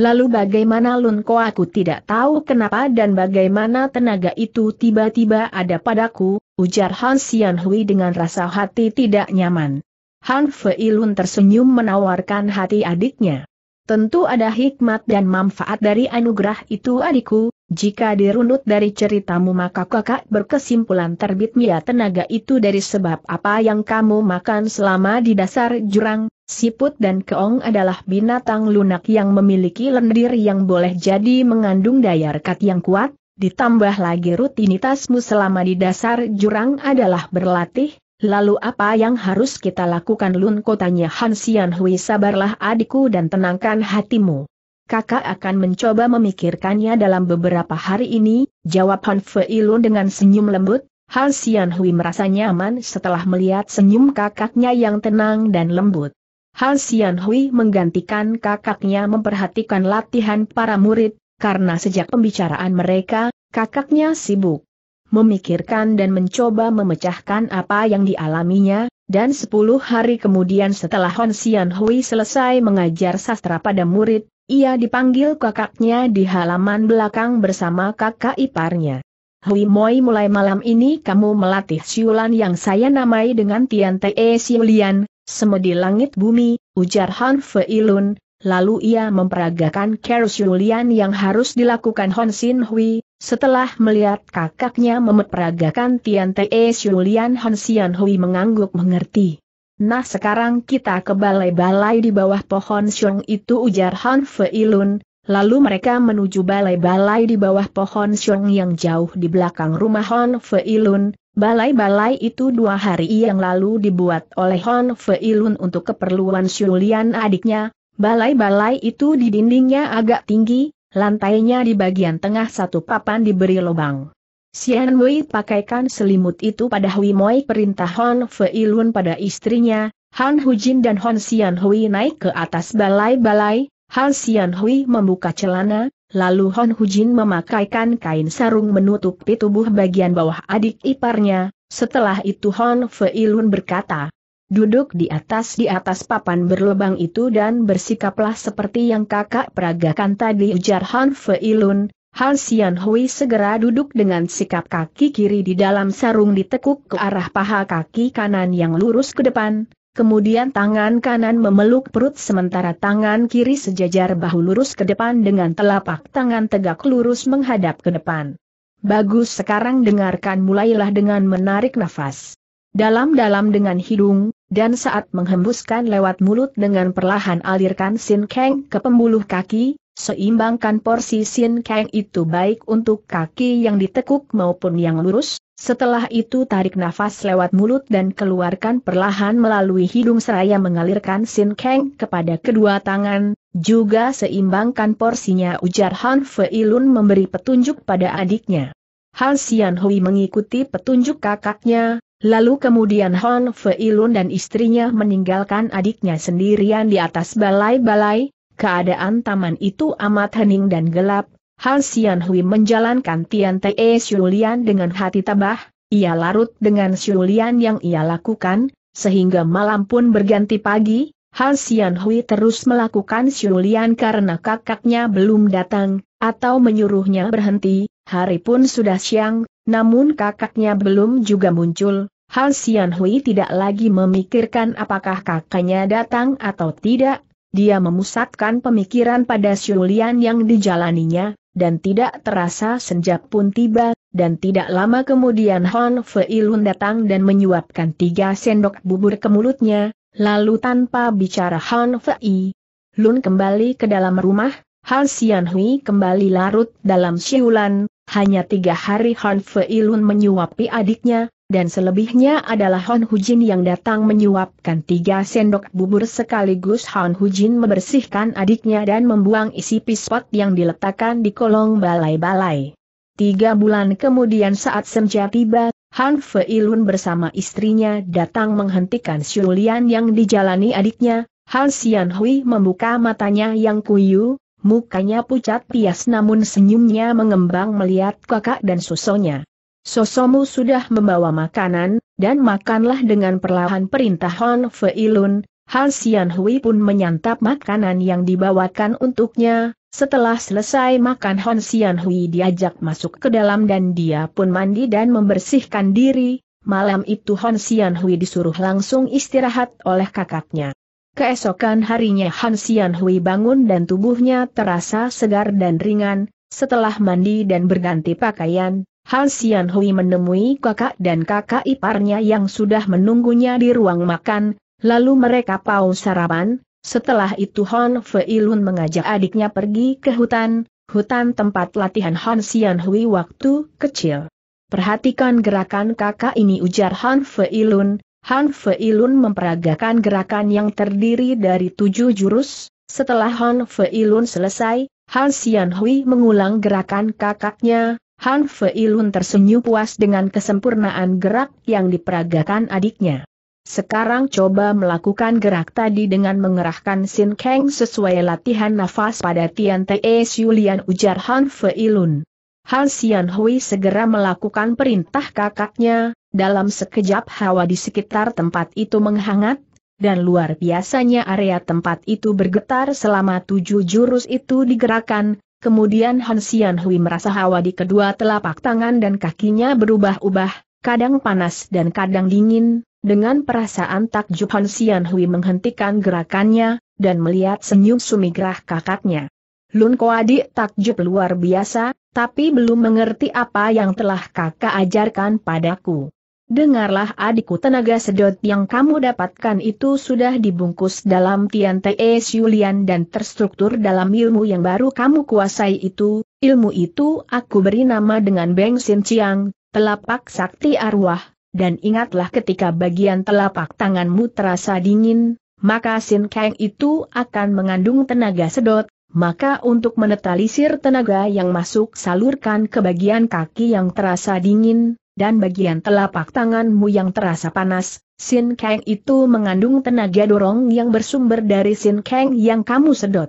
Lalu bagaimana Lun Ko? aku tidak tahu kenapa dan bagaimana tenaga itu tiba-tiba ada padaku, ujar Han Xian Hui dengan rasa hati tidak nyaman. Han Fei Lun tersenyum menawarkan hati adiknya. Tentu ada hikmat dan manfaat dari anugerah itu adikku, jika dirunut dari ceritamu maka kakak berkesimpulan terbit terbitnya tenaga itu dari sebab apa yang kamu makan selama di dasar jurang, siput dan keong adalah binatang lunak yang memiliki lendir yang boleh jadi mengandung daya rekat yang kuat, ditambah lagi rutinitasmu selama di dasar jurang adalah berlatih, lalu apa yang harus kita lakukan Lun kotanya Hansian Hui sabarlah adikku dan tenangkan hatimu kakak akan mencoba memikirkannya dalam beberapa hari ini, jawab Han Fei Lun dengan senyum lembut, Han Sian Hui merasa nyaman setelah melihat senyum kakaknya yang tenang dan lembut. Han Sian Hui menggantikan kakaknya memperhatikan latihan para murid, karena sejak pembicaraan mereka, kakaknya sibuk memikirkan dan mencoba memecahkan apa yang dialaminya, dan sepuluh hari kemudian setelah Han Sian Hui selesai mengajar sastra pada murid, ia dipanggil kakaknya di halaman belakang bersama kakak iparnya. Hui Moi mulai malam ini kamu melatih siulan yang saya namai dengan Tian Te Siulian, semedi langit bumi, ujar Han Fei Lun, lalu ia memperagakan care siulian yang harus dilakukan Hon Sin Hui, setelah melihat kakaknya memperagakan Tian Te Siulian Hon Sian Hui mengangguk mengerti. Nah sekarang kita ke balai-balai di bawah pohon siung itu ujar Han Feilun. lalu mereka menuju balai-balai di bawah pohon siung yang jauh di belakang rumah Han Feilun. Balai-balai itu dua hari yang lalu dibuat oleh Han Feilun untuk keperluan Shulian adiknya. Balai-balai itu di dindingnya agak tinggi, lantainya di bagian tengah satu papan diberi lubang. Sian Wei pakaikan selimut itu pada Hui Moi perintah Hon Fei pada istrinya, Han Hujin dan Hon Sian Hui naik ke atas balai-balai, Han Sian Hui membuka celana, lalu Hon Hujin memakaikan kain sarung menutupi tubuh bagian bawah adik iparnya, setelah itu Hon Fei berkata, Duduk di atas di atas papan berlubang itu dan bersikaplah seperti yang kakak peragakan tadi ujar Han Feilun, Han Xian Hui segera duduk dengan sikap kaki kiri di dalam sarung ditekuk ke arah paha kaki kanan yang lurus ke depan, kemudian tangan kanan memeluk perut sementara tangan kiri sejajar bahu lurus ke depan dengan telapak tangan tegak lurus menghadap ke depan. Bagus sekarang dengarkan mulailah dengan menarik nafas. Dalam-dalam dengan hidung, dan saat menghembuskan lewat mulut dengan perlahan alirkan sin keng ke pembuluh kaki, Seimbangkan porsi Sin Kang itu baik untuk kaki yang ditekuk maupun yang lurus, setelah itu tarik nafas lewat mulut dan keluarkan perlahan melalui hidung seraya mengalirkan Sin Kang kepada kedua tangan, juga seimbangkan porsinya ujar Han Lun memberi petunjuk pada adiknya. Han Xian Hui mengikuti petunjuk kakaknya, lalu kemudian Han Lun dan istrinya meninggalkan adiknya sendirian di atas balai-balai, Keadaan taman itu amat hening dan gelap, Han Sian Hui menjalankan Tian Te Shulian dengan hati tabah, ia larut dengan Shulian yang ia lakukan, sehingga malam pun berganti pagi, Han Sian Hui terus melakukan Shulian karena kakaknya belum datang, atau menyuruhnya berhenti, hari pun sudah siang, namun kakaknya belum juga muncul, Han Sian Hui tidak lagi memikirkan apakah kakaknya datang atau tidak, dia memusatkan pemikiran pada Siulian yang dijalaninya, dan tidak terasa senja pun tiba, dan tidak lama kemudian Hon Feilun datang dan menyuapkan tiga sendok bubur ke mulutnya, lalu tanpa bicara Hon Fei, Lun kembali ke dalam rumah, Han Xian Hui kembali larut dalam siulan, hanya tiga hari Han Feilun menyuapi adiknya, dan selebihnya adalah Hon Hujin yang datang menyuapkan tiga sendok bubur sekaligus Hon Hujin membersihkan adiknya dan membuang isi pispot yang diletakkan di kolong balai-balai. Tiga bulan kemudian saat senja tiba, Han Feilun bersama istrinya datang menghentikan Shulian yang dijalani adiknya, Han Xianhui membuka matanya yang kuyu, mukanya pucat pias namun senyumnya mengembang melihat kakak dan susonya. Sosomu sudah membawa makanan, dan makanlah dengan perlahan perintah Hon Feilun, Han Xian Hui pun menyantap makanan yang dibawakan untuknya, setelah selesai makan Hon Xian Hui diajak masuk ke dalam dan dia pun mandi dan membersihkan diri, malam itu Hon Xian Hui disuruh langsung istirahat oleh kakaknya. Keesokan harinya Han Xian Hui bangun dan tubuhnya terasa segar dan ringan, setelah mandi dan berganti pakaian, Han Xian Hui menemui kakak dan kakak iparnya yang sudah menunggunya di ruang makan, lalu mereka paus sarapan, setelah itu Hon Feilun mengajak adiknya pergi ke hutan, hutan tempat latihan Han Xian Hui waktu kecil. Perhatikan gerakan kakak ini ujar Han Feilun, Han Feilun memperagakan gerakan yang terdiri dari tujuh jurus. Setelah Han Feilun selesai, Han Hui mengulang gerakan kakaknya, Han Feilun tersenyum puas dengan kesempurnaan gerak yang diperagakan adiknya. Sekarang coba melakukan gerak tadi dengan mengerahkan Sin Kang sesuai latihan nafas pada Tian Te Siulian ujar Han Feilun. Han Xian Hui segera melakukan perintah kakaknya, dalam sekejap hawa di sekitar tempat itu menghangat, dan luar biasanya area tempat itu bergetar selama tujuh jurus itu digerakkan, Kemudian Han Xian Hui merasa hawa di kedua telapak tangan dan kakinya berubah-ubah, kadang panas dan kadang dingin, dengan perasaan takjub Han Xian Hui menghentikan gerakannya, dan melihat senyum sumigrah kakaknya. Lun Koadi takjub luar biasa, tapi belum mengerti apa yang telah kakak ajarkan padaku. Dengarlah adikku tenaga sedot yang kamu dapatkan itu sudah dibungkus dalam Tian Te Yulian e dan terstruktur dalam ilmu yang baru kamu kuasai itu, ilmu itu aku beri nama dengan Beng Sin Chiang, telapak sakti arwah, dan ingatlah ketika bagian telapak tanganmu terasa dingin, maka Sin Kang itu akan mengandung tenaga sedot, maka untuk menetralisir tenaga yang masuk salurkan ke bagian kaki yang terasa dingin, dan bagian telapak tanganmu yang terasa panas, Sin Kang itu mengandung tenaga dorong yang bersumber dari Sin Kang yang kamu sedot.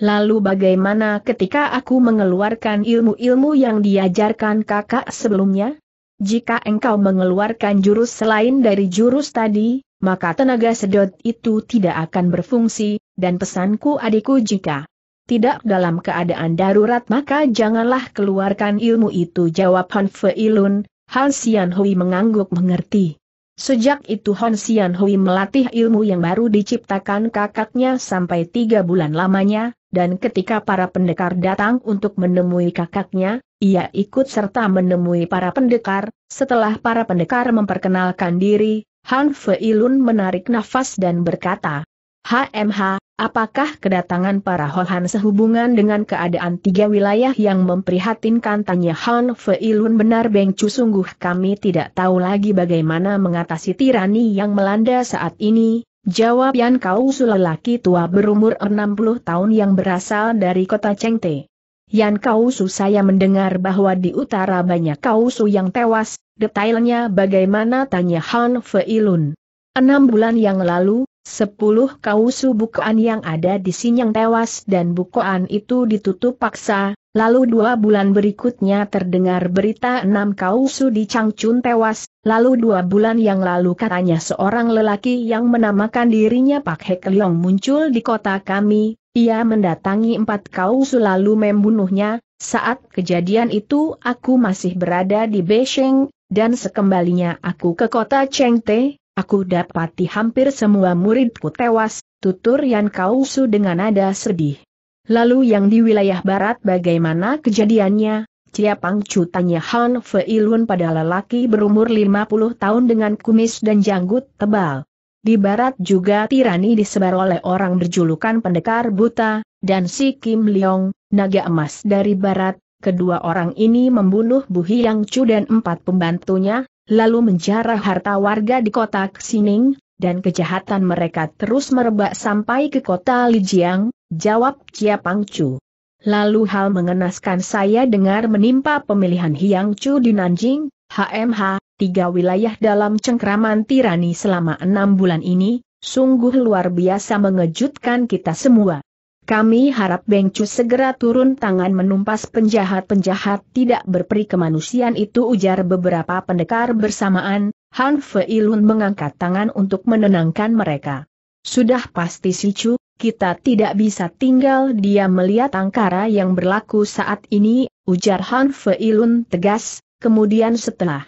Lalu bagaimana ketika aku mengeluarkan ilmu-ilmu yang diajarkan kakak sebelumnya? Jika engkau mengeluarkan jurus selain dari jurus tadi, maka tenaga sedot itu tidak akan berfungsi, dan pesanku adikku jika tidak dalam keadaan darurat maka janganlah keluarkan ilmu itu jawab Han Feilun, Han Xian Hui mengangguk mengerti. Sejak itu Han Xian Hui melatih ilmu yang baru diciptakan kakaknya sampai tiga bulan lamanya, dan ketika para pendekar datang untuk menemui kakaknya, ia ikut serta menemui para pendekar, setelah para pendekar memperkenalkan diri, Han Feilun menarik nafas dan berkata, HMH, Apakah kedatangan para Hohan sehubungan dengan keadaan tiga wilayah yang memprihatinkan tanya Han Feilun benar Beng sungguh kami tidak tahu lagi bagaimana mengatasi tirani yang melanda saat ini, jawab Yan Kau lelaki tua berumur 60 tahun yang berasal dari kota Chengte. Yan Kausu saya mendengar bahwa di utara banyak Kausu yang tewas, detailnya bagaimana tanya Han Feilun. Enam bulan yang lalu, Sepuluh kausu bukoan yang ada di Sinyang tewas dan bukoan itu ditutup paksa, lalu dua bulan berikutnya terdengar berita enam kausu di Changchun tewas, lalu dua bulan yang lalu katanya seorang lelaki yang menamakan dirinya Pak Hek Leong muncul di kota kami, ia mendatangi empat kausu lalu membunuhnya, saat kejadian itu aku masih berada di Beijing, dan sekembalinya aku ke kota Chengte, Aku dapati hampir semua muridku tewas, tutur Yan Kausu dengan nada sedih. Lalu yang di wilayah barat bagaimana kejadiannya? Cia Pangcu tanya Han Feilun pada lelaki berumur 50 tahun dengan kumis dan janggut tebal. Di barat juga tirani disebar oleh orang berjulukan pendekar buta, dan si Kim Leong, naga emas dari barat, kedua orang ini membunuh Bu Hyang Chu dan empat pembantunya, lalu menjarah harta warga di kota Xining, dan kejahatan mereka terus merebak sampai ke kota Lijiang, jawab Chia Pangcu. Lalu hal mengenaskan saya dengar menimpa pemilihan Hiangcu di Nanjing, HMH, tiga wilayah dalam cengkraman tirani selama enam bulan ini, sungguh luar biasa mengejutkan kita semua. Kami harap Bengcu segera turun tangan menumpas penjahat-penjahat tidak berperi kemanusiaan itu ujar beberapa pendekar bersamaan, Han Lun mengangkat tangan untuk menenangkan mereka. Sudah pasti Cu, kita tidak bisa tinggal dia melihat angkara yang berlaku saat ini, ujar Han Lun tegas, kemudian setelah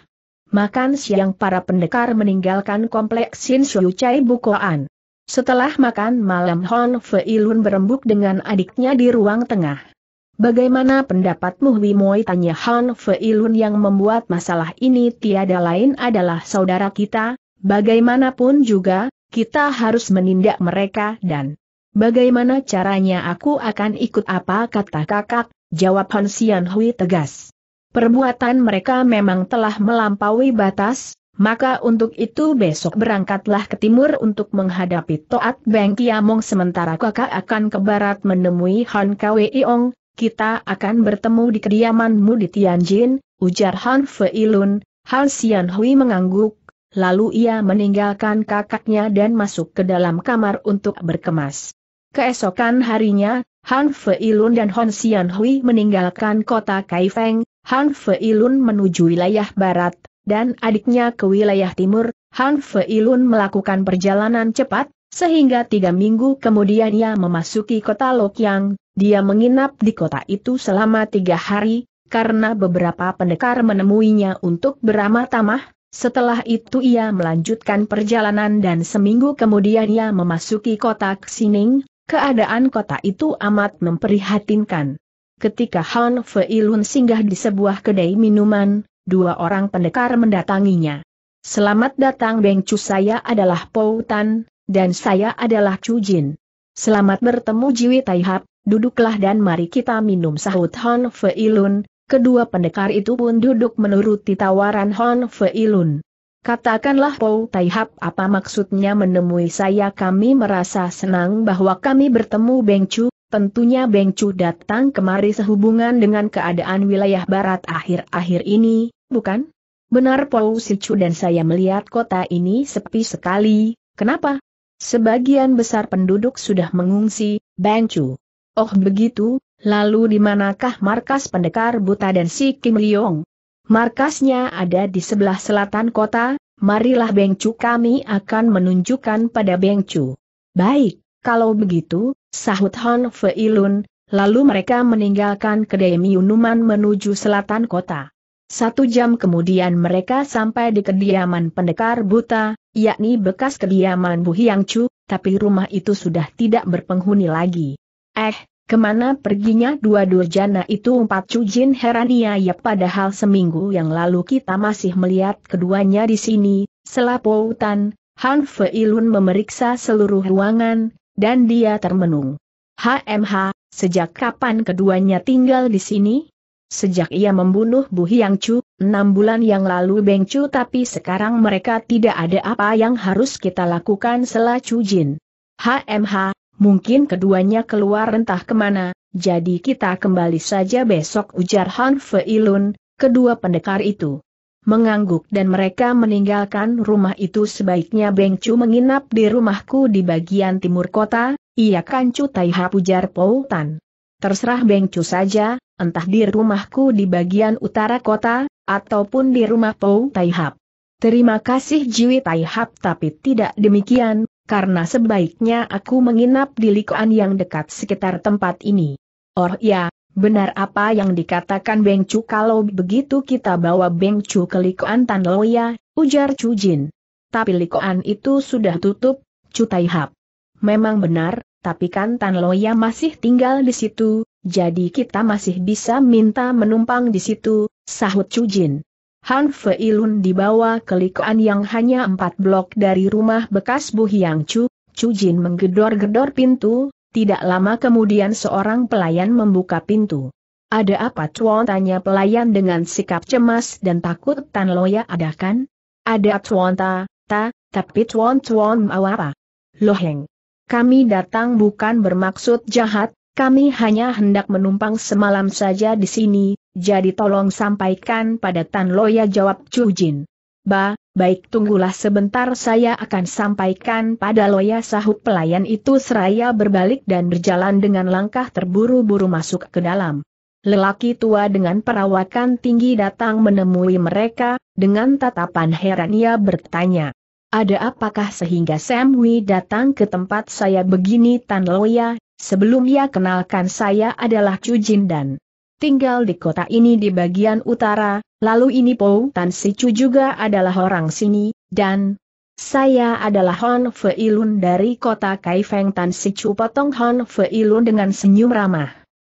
makan siang para pendekar meninggalkan kompleks Sin Shui Chai Bukoan. Setelah makan malam Hon Fei Lun berembuk dengan adiknya di ruang tengah. Bagaimana pendapatmu Wimoi tanya Hon Fei Lun yang membuat masalah ini tiada lain adalah saudara kita, bagaimanapun juga, kita harus menindak mereka dan bagaimana caranya aku akan ikut apa kata kakak, jawab Hon Sian Hui tegas. Perbuatan mereka memang telah melampaui batas, maka untuk itu besok berangkatlah ke timur untuk menghadapi Toat Beng Kiamong sementara kakak akan ke barat menemui Han Kwei Ong, kita akan bertemu di kediamanmu di Tianjin, ujar Han Lun, Han Xian Hui mengangguk, lalu ia meninggalkan kakaknya dan masuk ke dalam kamar untuk berkemas. Keesokan harinya, Han Fei Lun dan Han Xian Hui meninggalkan kota Kaifeng, Han Fei Lun menuju wilayah barat, dan adiknya ke wilayah timur, Han Fei melakukan perjalanan cepat, sehingga tiga minggu kemudian ia memasuki kota Lokyang, dia menginap di kota itu selama tiga hari, karena beberapa pendekar menemuinya untuk beramah tamah, setelah itu ia melanjutkan perjalanan dan seminggu kemudian ia memasuki kota Xining, keadaan kota itu amat memprihatinkan. Ketika Han Feilun singgah di sebuah kedai minuman, dua orang pendekar mendatanginya. Selamat datang Beng Chu saya adalah Pou Tan, dan saya adalah Chu Jin. Selamat bertemu Jiwi Taihap, duduklah dan mari kita minum sahut Hon Feilun, kedua pendekar itu pun duduk menuruti tawaran Hon Feilun. Katakanlah Pou Taihap apa maksudnya menemui saya kami merasa senang bahwa kami bertemu Beng Chu, tentunya Beng Chu datang kemari sehubungan dengan keadaan wilayah barat akhir-akhir ini, bukan? Benar Pau Sicu dan saya melihat kota ini sepi sekali, kenapa? Sebagian besar penduduk sudah mengungsi, Chu. Oh begitu, lalu di manakah markas pendekar buta dan si Kim Leong? Markasnya ada di sebelah selatan kota, marilah Bengcu kami akan menunjukkan pada Bengcu. Baik, kalau begitu, sahut Hon Feilun, lalu mereka meninggalkan kedai Miunuman menuju selatan kota. Satu jam kemudian mereka sampai di kediaman pendekar buta, yakni bekas kediaman Bu Hyang Chu, tapi rumah itu sudah tidak berpenghuni lagi. Eh, kemana perginya dua durjana itu empat Cujin herania ya iya, padahal seminggu yang lalu kita masih melihat keduanya di sini, selapautan, Han Lun memeriksa seluruh ruangan, dan dia termenung. HMH, sejak kapan keduanya tinggal di sini? Sejak ia membunuh Bu Hyang Chu, enam bulan yang lalu Beng Chu tapi sekarang mereka tidak ada apa yang harus kita lakukan selah Chu Jin. HMH, mungkin keduanya keluar entah kemana, jadi kita kembali saja besok ujar Han Feilun, kedua pendekar itu. Mengangguk dan mereka meninggalkan rumah itu sebaiknya Beng Chu menginap di rumahku di bagian timur kota, iya kan Chu Tai Ha ujar Pou Terserah Beng Chu saja, entah di rumahku di bagian utara kota, ataupun di rumah Pou Taihap. Terima kasih Jiwi Taihap tapi tidak demikian, karena sebaiknya aku menginap di likuan yang dekat sekitar tempat ini. Oh ya, benar apa yang dikatakan Beng Chu kalau begitu kita bawa Beng Chu ke likuan Tan Loya, ujar Chu Jin. Tapi likuan itu sudah tutup, Chu Taihap. Memang benar, tapi kan Tan Loya masih tinggal di situ, jadi kita masih bisa minta menumpang di situ, sahut Cujin. Han Feilun dibawa ke likoan yang hanya empat blok dari rumah bekas Bu Hyang Chu, Cujin menggedor-gedor pintu, tidak lama kemudian seorang pelayan membuka pintu. Ada apa Chuan tanya pelayan dengan sikap cemas dan takut Tan Loya ada kan? Ada Chuan ta, ta, tapi Chuan Chuan mau apa? Loheng. Kami datang bukan bermaksud jahat, kami hanya hendak menumpang semalam saja di sini, jadi tolong sampaikan pada Tan Loya jawab Chu Jin. Ba, baik tunggulah sebentar saya akan sampaikan pada Loya sahut pelayan itu seraya berbalik dan berjalan dengan langkah terburu-buru masuk ke dalam. Lelaki tua dengan perawakan tinggi datang menemui mereka, dengan tatapan heran ia bertanya. Ada apakah sehingga Sam Wei datang ke tempat saya begini Tan Loya Sebelum ia kenalkan saya adalah Chu Jin Dan. Tinggal di kota ini di bagian utara, lalu ini Po Tan Si Chu juga adalah orang sini, dan saya adalah Hon Feilun dari kota Kaifeng Tan Si Sichu potong Hon Feilun dengan senyum ramah.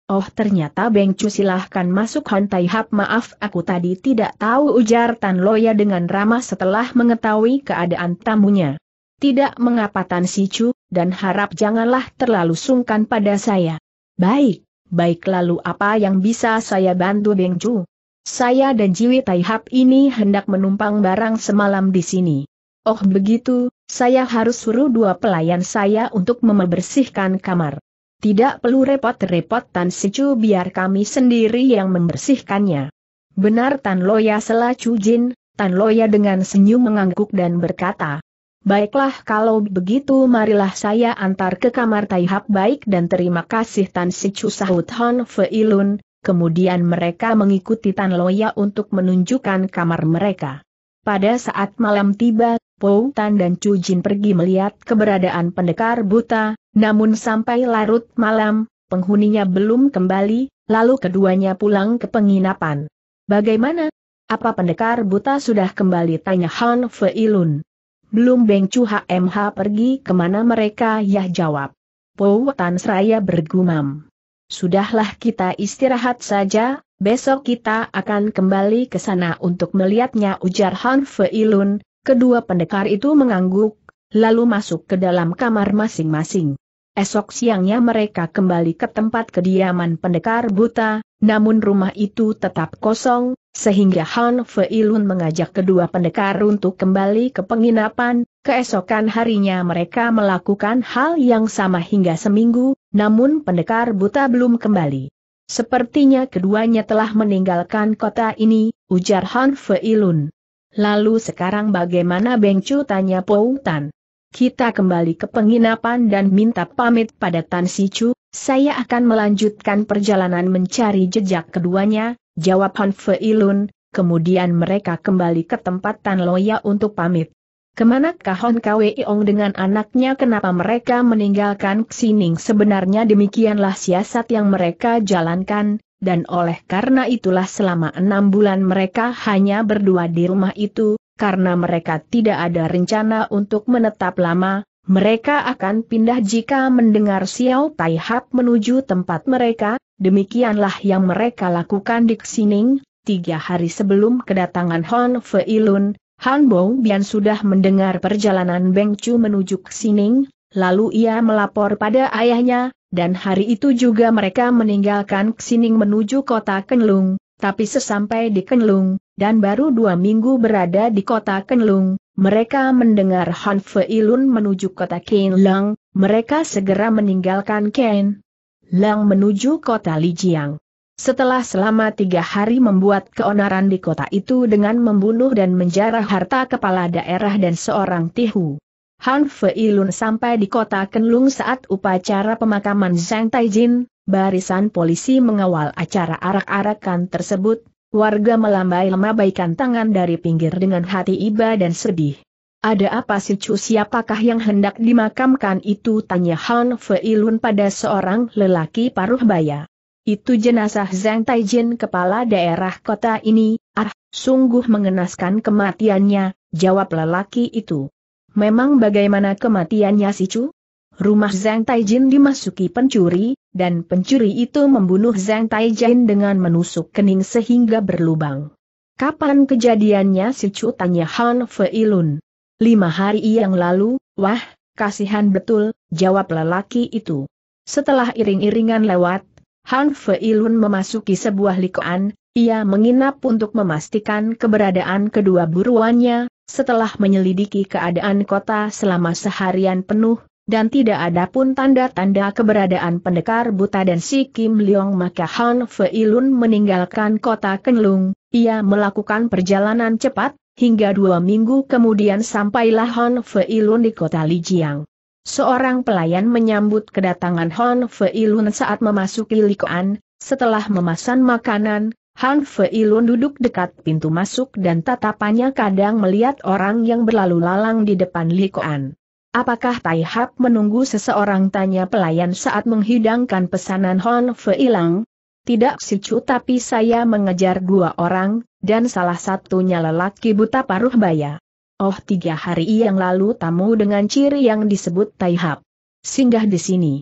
Oh ternyata Beng Chu silahkan masuk Hon Tai Hap maaf aku tadi tidak tahu ujar Tan Loya dengan ramah setelah mengetahui keadaan tamunya. Tidak mengapa Tan si Chu dan harap janganlah terlalu sungkan pada saya. Baik, baik lalu apa yang bisa saya bantu Beng Chu? Saya dan Jiwi Taihap ini hendak menumpang barang semalam di sini. Oh begitu, saya harus suruh dua pelayan saya untuk membersihkan kamar. Tidak perlu repot-repot Tan si Chu biar kami sendiri yang membersihkannya. Benar Tan Loya Jin, Tan Loya dengan senyum mengangguk dan berkata, Baiklah kalau begitu marilah saya antar ke kamar Taihap baik dan terima kasih Tan Sichu sahut Hon Feilun, kemudian mereka mengikuti Tan Loya untuk menunjukkan kamar mereka. Pada saat malam tiba, Po Tan dan Chu Jin pergi melihat keberadaan pendekar buta, namun sampai larut malam, penghuninya belum kembali, lalu keduanya pulang ke penginapan. Bagaimana? Apa pendekar buta sudah kembali? Tanya Han Feilun. Belum Beng Chu HMH pergi kemana mereka Yah jawab. Tan Seraya bergumam. Sudahlah kita istirahat saja, besok kita akan kembali ke sana untuk melihatnya ujar Han Feilun, kedua pendekar itu mengangguk, lalu masuk ke dalam kamar masing-masing. Esok siangnya mereka kembali ke tempat kediaman pendekar buta, namun rumah itu tetap kosong, sehingga Han Feilun mengajak kedua pendekar untuk kembali ke penginapan, keesokan harinya mereka melakukan hal yang sama hingga seminggu, namun pendekar buta belum kembali. Sepertinya keduanya telah meninggalkan kota ini, ujar Han Feilun. Lalu sekarang bagaimana Beng Chu tanya Pou Tan? Kita kembali ke penginapan dan minta pamit pada Tan Sichu, saya akan melanjutkan perjalanan mencari jejak keduanya, jawab Han Fe Ilun, kemudian mereka kembali ke tempat Tan Loya untuk pamit. Kemanakah Hon Ong dengan anaknya kenapa mereka meninggalkan Xining sebenarnya demikianlah siasat yang mereka jalankan, dan oleh karena itulah selama enam bulan mereka hanya berdua di rumah itu, karena mereka tidak ada rencana untuk menetap lama, mereka akan pindah jika mendengar Xiao Tai Hap menuju tempat mereka, demikianlah yang mereka lakukan di Xining, tiga hari sebelum kedatangan Hon Fei Lun, Han Bo Bian sudah mendengar perjalanan Beng Chu menuju Xining, lalu ia melapor pada ayahnya, dan hari itu juga mereka meninggalkan Xining menuju kota Kenlung, tapi sesampai di Kenlung, dan baru dua minggu berada di kota Kenlung, mereka mendengar Han Feilun menuju kota Kain Lang, mereka segera meninggalkan Kain Lang menuju kota Lijiang. Setelah selama tiga hari membuat keonaran di kota itu dengan membunuh dan menjarah harta kepala daerah dan seorang tihu. Han Feilun sampai di kota Kenlung saat upacara pemakaman Zhang Taijin, barisan polisi mengawal acara arak-arakan tersebut, Warga melambai melambaikan tangan dari pinggir dengan hati iba dan sedih. Ada apa sih Chu? siapakah yang hendak dimakamkan itu tanya Han Fei Lun pada seorang lelaki paruh baya. Itu jenazah Zhang Taijin kepala daerah kota ini, ah, sungguh mengenaskan kematiannya, jawab lelaki itu. Memang bagaimana kematiannya si Chu? Rumah Zhang Taijin dimasuki pencuri, dan pencuri itu membunuh Zhang Taijin dengan menusuk kening sehingga berlubang. Kapan kejadiannya si Chu tanya Han Feilun? Lima hari yang lalu, wah, kasihan betul, jawab lelaki itu. Setelah iring-iringan lewat, Han Feilun memasuki sebuah likoan, ia menginap untuk memastikan keberadaan kedua buruannya, setelah menyelidiki keadaan kota selama seharian penuh, dan tidak ada pun tanda-tanda keberadaan pendekar buta dan si Kim Leong maka Han Fei Lun meninggalkan kota Kenlung, ia melakukan perjalanan cepat, hingga dua minggu kemudian sampailah Han Fei Lun di kota Lijiang. Seorang pelayan menyambut kedatangan Han Fei Lun saat memasuki Likoan, setelah memesan makanan, Han Fei Lun duduk dekat pintu masuk dan tatapannya kadang melihat orang yang berlalu lalang di depan Likoan. Apakah Tai Hap menunggu seseorang tanya pelayan saat menghidangkan pesanan Hon Fe Ilang? Tidak Chu tapi saya mengejar dua orang, dan salah satunya lelaki buta paruh baya. Oh tiga hari yang lalu tamu dengan ciri yang disebut Tai Hap. Singgah di sini.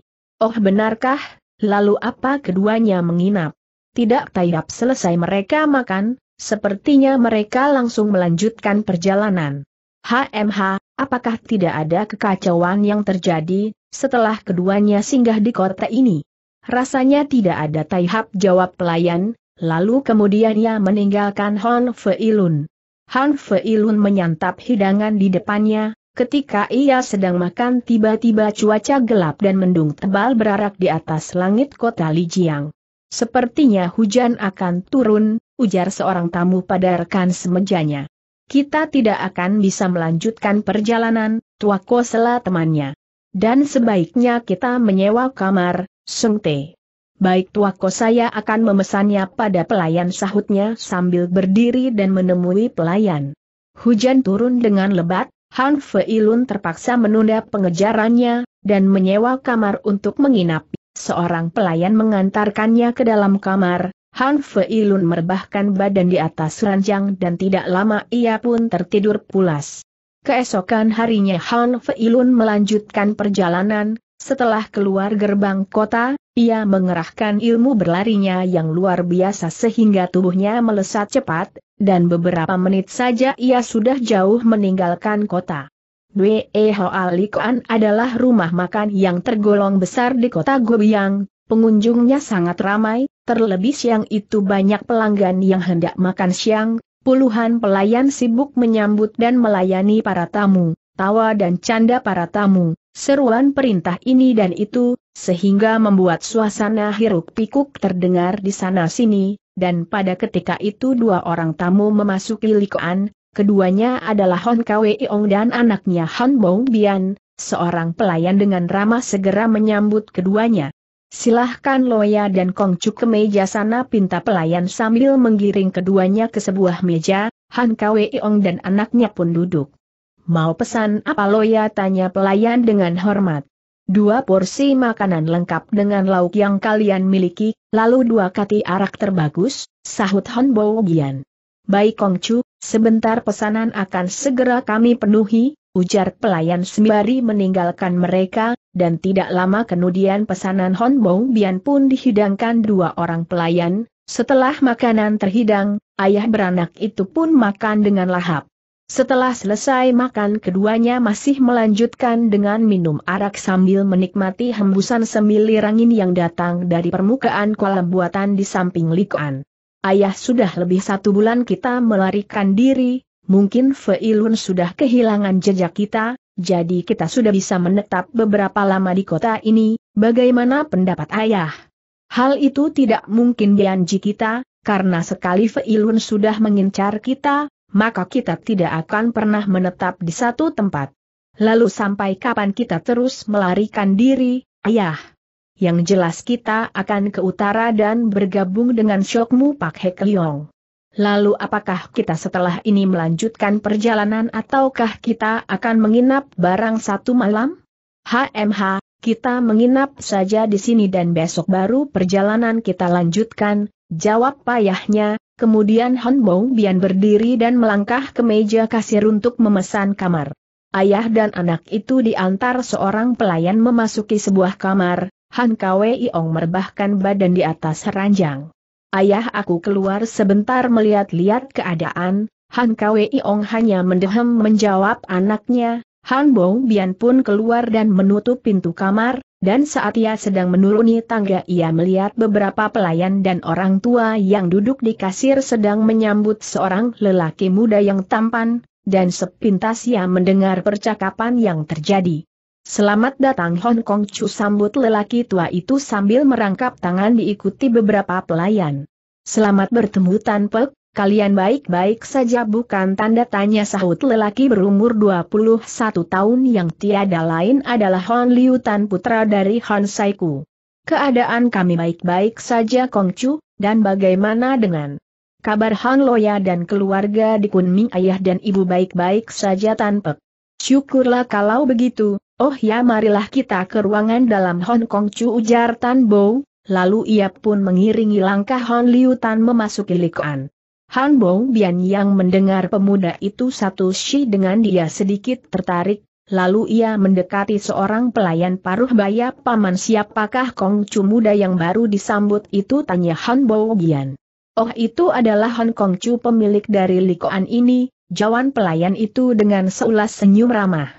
Oh benarkah, lalu apa keduanya menginap? Tidak Tai Hap selesai mereka makan, Sepertinya mereka langsung melanjutkan perjalanan. HMH, Apakah tidak ada kekacauan yang terjadi setelah keduanya singgah di kota ini? Rasanya tidak ada taihab jawab pelayan, lalu kemudian ia meninggalkan Hon Feilun. Han Feilun menyantap hidangan di depannya, ketika ia sedang makan tiba-tiba cuaca gelap dan mendung tebal berarak di atas langit kota Lijiang. Sepertinya hujan akan turun, ujar seorang tamu pada rekan semejanya kita tidak akan bisa melanjutkan perjalanan, Tuako Sela temannya. Dan sebaiknya kita menyewa kamar, Sung Te. Baik Tuako saya akan memesannya pada pelayan sahutnya sambil berdiri dan menemui pelayan. Hujan turun dengan lebat, Han Feilun terpaksa menunda pengejarannya, dan menyewa kamar untuk menginap. Seorang pelayan mengantarkannya ke dalam kamar, Han Feilun Lun merebahkan badan di atas ranjang dan tidak lama ia pun tertidur pulas. Keesokan harinya Han Feilun melanjutkan perjalanan, setelah keluar gerbang kota, ia mengerahkan ilmu berlarinya yang luar biasa sehingga tubuhnya melesat cepat, dan beberapa menit saja ia sudah jauh meninggalkan kota. Dwe Hoa adalah rumah makan yang tergolong besar di kota Gobiang, pengunjungnya sangat ramai, Terlebih siang itu banyak pelanggan yang hendak makan siang, puluhan pelayan sibuk menyambut dan melayani para tamu, tawa dan canda para tamu, seruan perintah ini dan itu, sehingga membuat suasana hiruk pikuk terdengar di sana-sini, dan pada ketika itu dua orang tamu memasuki likoan, keduanya adalah Hon Kwe Ong dan anaknya Hon Bong Bian, seorang pelayan dengan ramah segera menyambut keduanya. Silahkan Loya dan Kongcu ke meja sana pinta pelayan sambil menggiring keduanya ke sebuah meja, Han Kweong dan anaknya pun duduk. Mau pesan apa Loya tanya pelayan dengan hormat. Dua porsi makanan lengkap dengan lauk yang kalian miliki, lalu dua kati arak terbagus, sahut Han Bo Gian. Baik Kongcu, sebentar pesanan akan segera kami penuhi, ujar pelayan sembari meninggalkan mereka, dan tidak lama kemudian pesanan Hon Honbong Bian pun dihidangkan dua orang pelayan, setelah makanan terhidang, ayah beranak itu pun makan dengan lahap. Setelah selesai makan keduanya masih melanjutkan dengan minum arak sambil menikmati hembusan semilir angin yang datang dari permukaan kolam buatan di samping Likuan. Ayah sudah lebih satu bulan kita melarikan diri, mungkin Feilun sudah kehilangan jejak kita, jadi kita sudah bisa menetap beberapa lama di kota ini, bagaimana pendapat ayah? Hal itu tidak mungkin dianji kita, karena sekali Feilun sudah mengincar kita, maka kita tidak akan pernah menetap di satu tempat. Lalu sampai kapan kita terus melarikan diri, ayah? Yang jelas kita akan ke utara dan bergabung dengan Syokmu Pak Hek Leong. Lalu apakah kita setelah ini melanjutkan perjalanan ataukah kita akan menginap barang satu malam? HMH, kita menginap saja di sini dan besok baru perjalanan kita lanjutkan, jawab payahnya, kemudian Han Bong Bian berdiri dan melangkah ke meja kasir untuk memesan kamar. Ayah dan anak itu diantar seorang pelayan memasuki sebuah kamar, Han Kwei iong merbahkan badan di atas ranjang. Ayah aku keluar sebentar melihat-lihat keadaan, Han Kwei Ong hanya mendehem menjawab anaknya, Han Bong Bian pun keluar dan menutup pintu kamar, dan saat ia sedang menuruni tangga ia melihat beberapa pelayan dan orang tua yang duduk di kasir sedang menyambut seorang lelaki muda yang tampan, dan sepintas ia mendengar percakapan yang terjadi. Selamat datang Hong Kong Chu sambut lelaki tua itu sambil merangkap tangan diikuti beberapa pelayan. Selamat bertemu Tan Pek, kalian baik-baik saja bukan tanda tanya sahut lelaki berumur 21 tahun yang tiada lain adalah Hon Liu Tan putra dari Hon Saiku. Keadaan kami baik-baik saja Kong Chu, dan bagaimana dengan kabar Hong Loya dan keluarga di Kunming ayah dan ibu baik-baik saja Tan Pek? Syukurlah kalau begitu, Oh ya marilah kita ke ruangan dalam Hong Kong Chu ujar Tan Bo, lalu ia pun mengiringi langkah Hon Liu Tan memasuki Likuan. Han Bo Bian yang mendengar pemuda itu satu si dengan dia sedikit tertarik, lalu ia mendekati seorang pelayan paruh baya paman siapakah Kong Chu muda yang baru disambut itu tanya Han Bo Bian. Oh itu adalah Hong Kong Chu pemilik dari Likuan ini, jawan pelayan itu dengan seulas senyum ramah.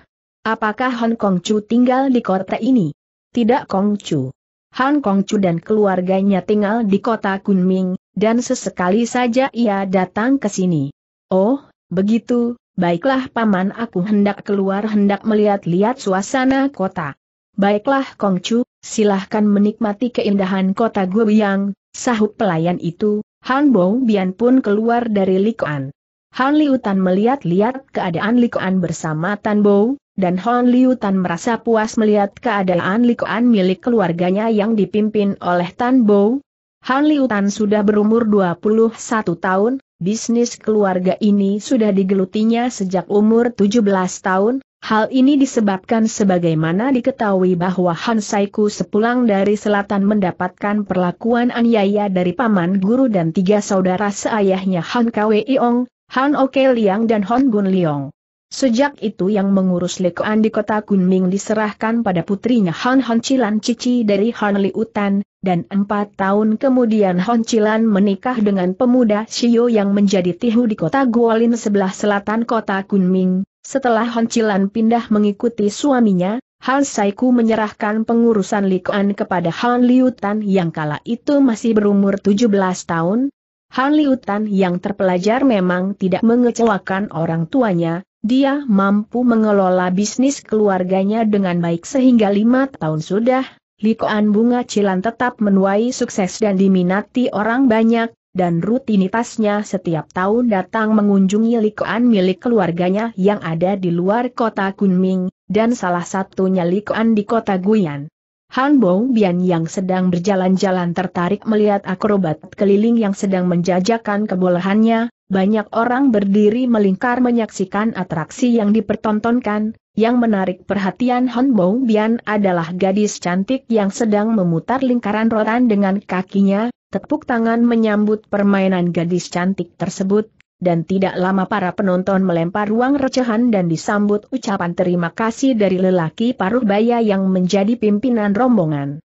Apakah Hong Kong Chu tinggal di kota ini? Tidak Kong Chu. Hong Kong Chu dan keluarganya tinggal di kota Kunming, dan sesekali saja ia datang ke sini. Oh, begitu, baiklah paman aku hendak keluar hendak melihat-lihat suasana kota. Baiklah Kong Chu, silahkan menikmati keindahan kota Guoyang, sahut pelayan itu, Han Bo Bian pun keluar dari Likuan. Han Liutan melihat-lihat keadaan Likuan bersama Tan Bo, dan Hon Liu Tan merasa puas melihat keadaan likuan milik keluarganya yang dipimpin oleh Tan Bo. Han Liu Tan sudah berumur 21 tahun, bisnis keluarga ini sudah digelutinya sejak umur 17 tahun, hal ini disebabkan sebagaimana diketahui bahwa Han Saiku sepulang dari selatan mendapatkan perlakuan aniaya dari paman guru dan tiga saudara seayahnya Han Kwee Ong, Han Oke Liang dan Hon Gun Liang. Sejak itu yang mengurus lekoan di kota Kunming diserahkan pada putrinya Han Han Chilan Cici dari Han Liutan, dan empat tahun kemudian Han Chilan menikah dengan pemuda Shio yang menjadi tihu di kota Guolin sebelah selatan kota Kunming. Setelah Han Chilan pindah mengikuti suaminya, Han Saiku menyerahkan pengurusan Likuan kepada Han Liutan yang kala itu masih berumur 17 tahun. Han Liutan yang terpelajar memang tidak mengecewakan orang tuanya, dia mampu mengelola bisnis keluarganya dengan baik sehingga lima tahun sudah, Likoan Bunga Cilan tetap menuai sukses dan diminati orang banyak, dan rutinitasnya setiap tahun datang mengunjungi Likoan milik keluarganya yang ada di luar kota Kunming, dan salah satunya Likoan di kota Guyan. Han Bong Bian yang sedang berjalan-jalan tertarik melihat akrobat keliling yang sedang menjajakan kebolehannya, banyak orang berdiri melingkar menyaksikan atraksi yang dipertontonkan, yang menarik perhatian Han Bong Bian adalah gadis cantik yang sedang memutar lingkaran rotan dengan kakinya, tepuk tangan menyambut permainan gadis cantik tersebut, dan tidak lama para penonton melempar ruang recehan dan disambut ucapan terima kasih dari lelaki paruh baya yang menjadi pimpinan rombongan.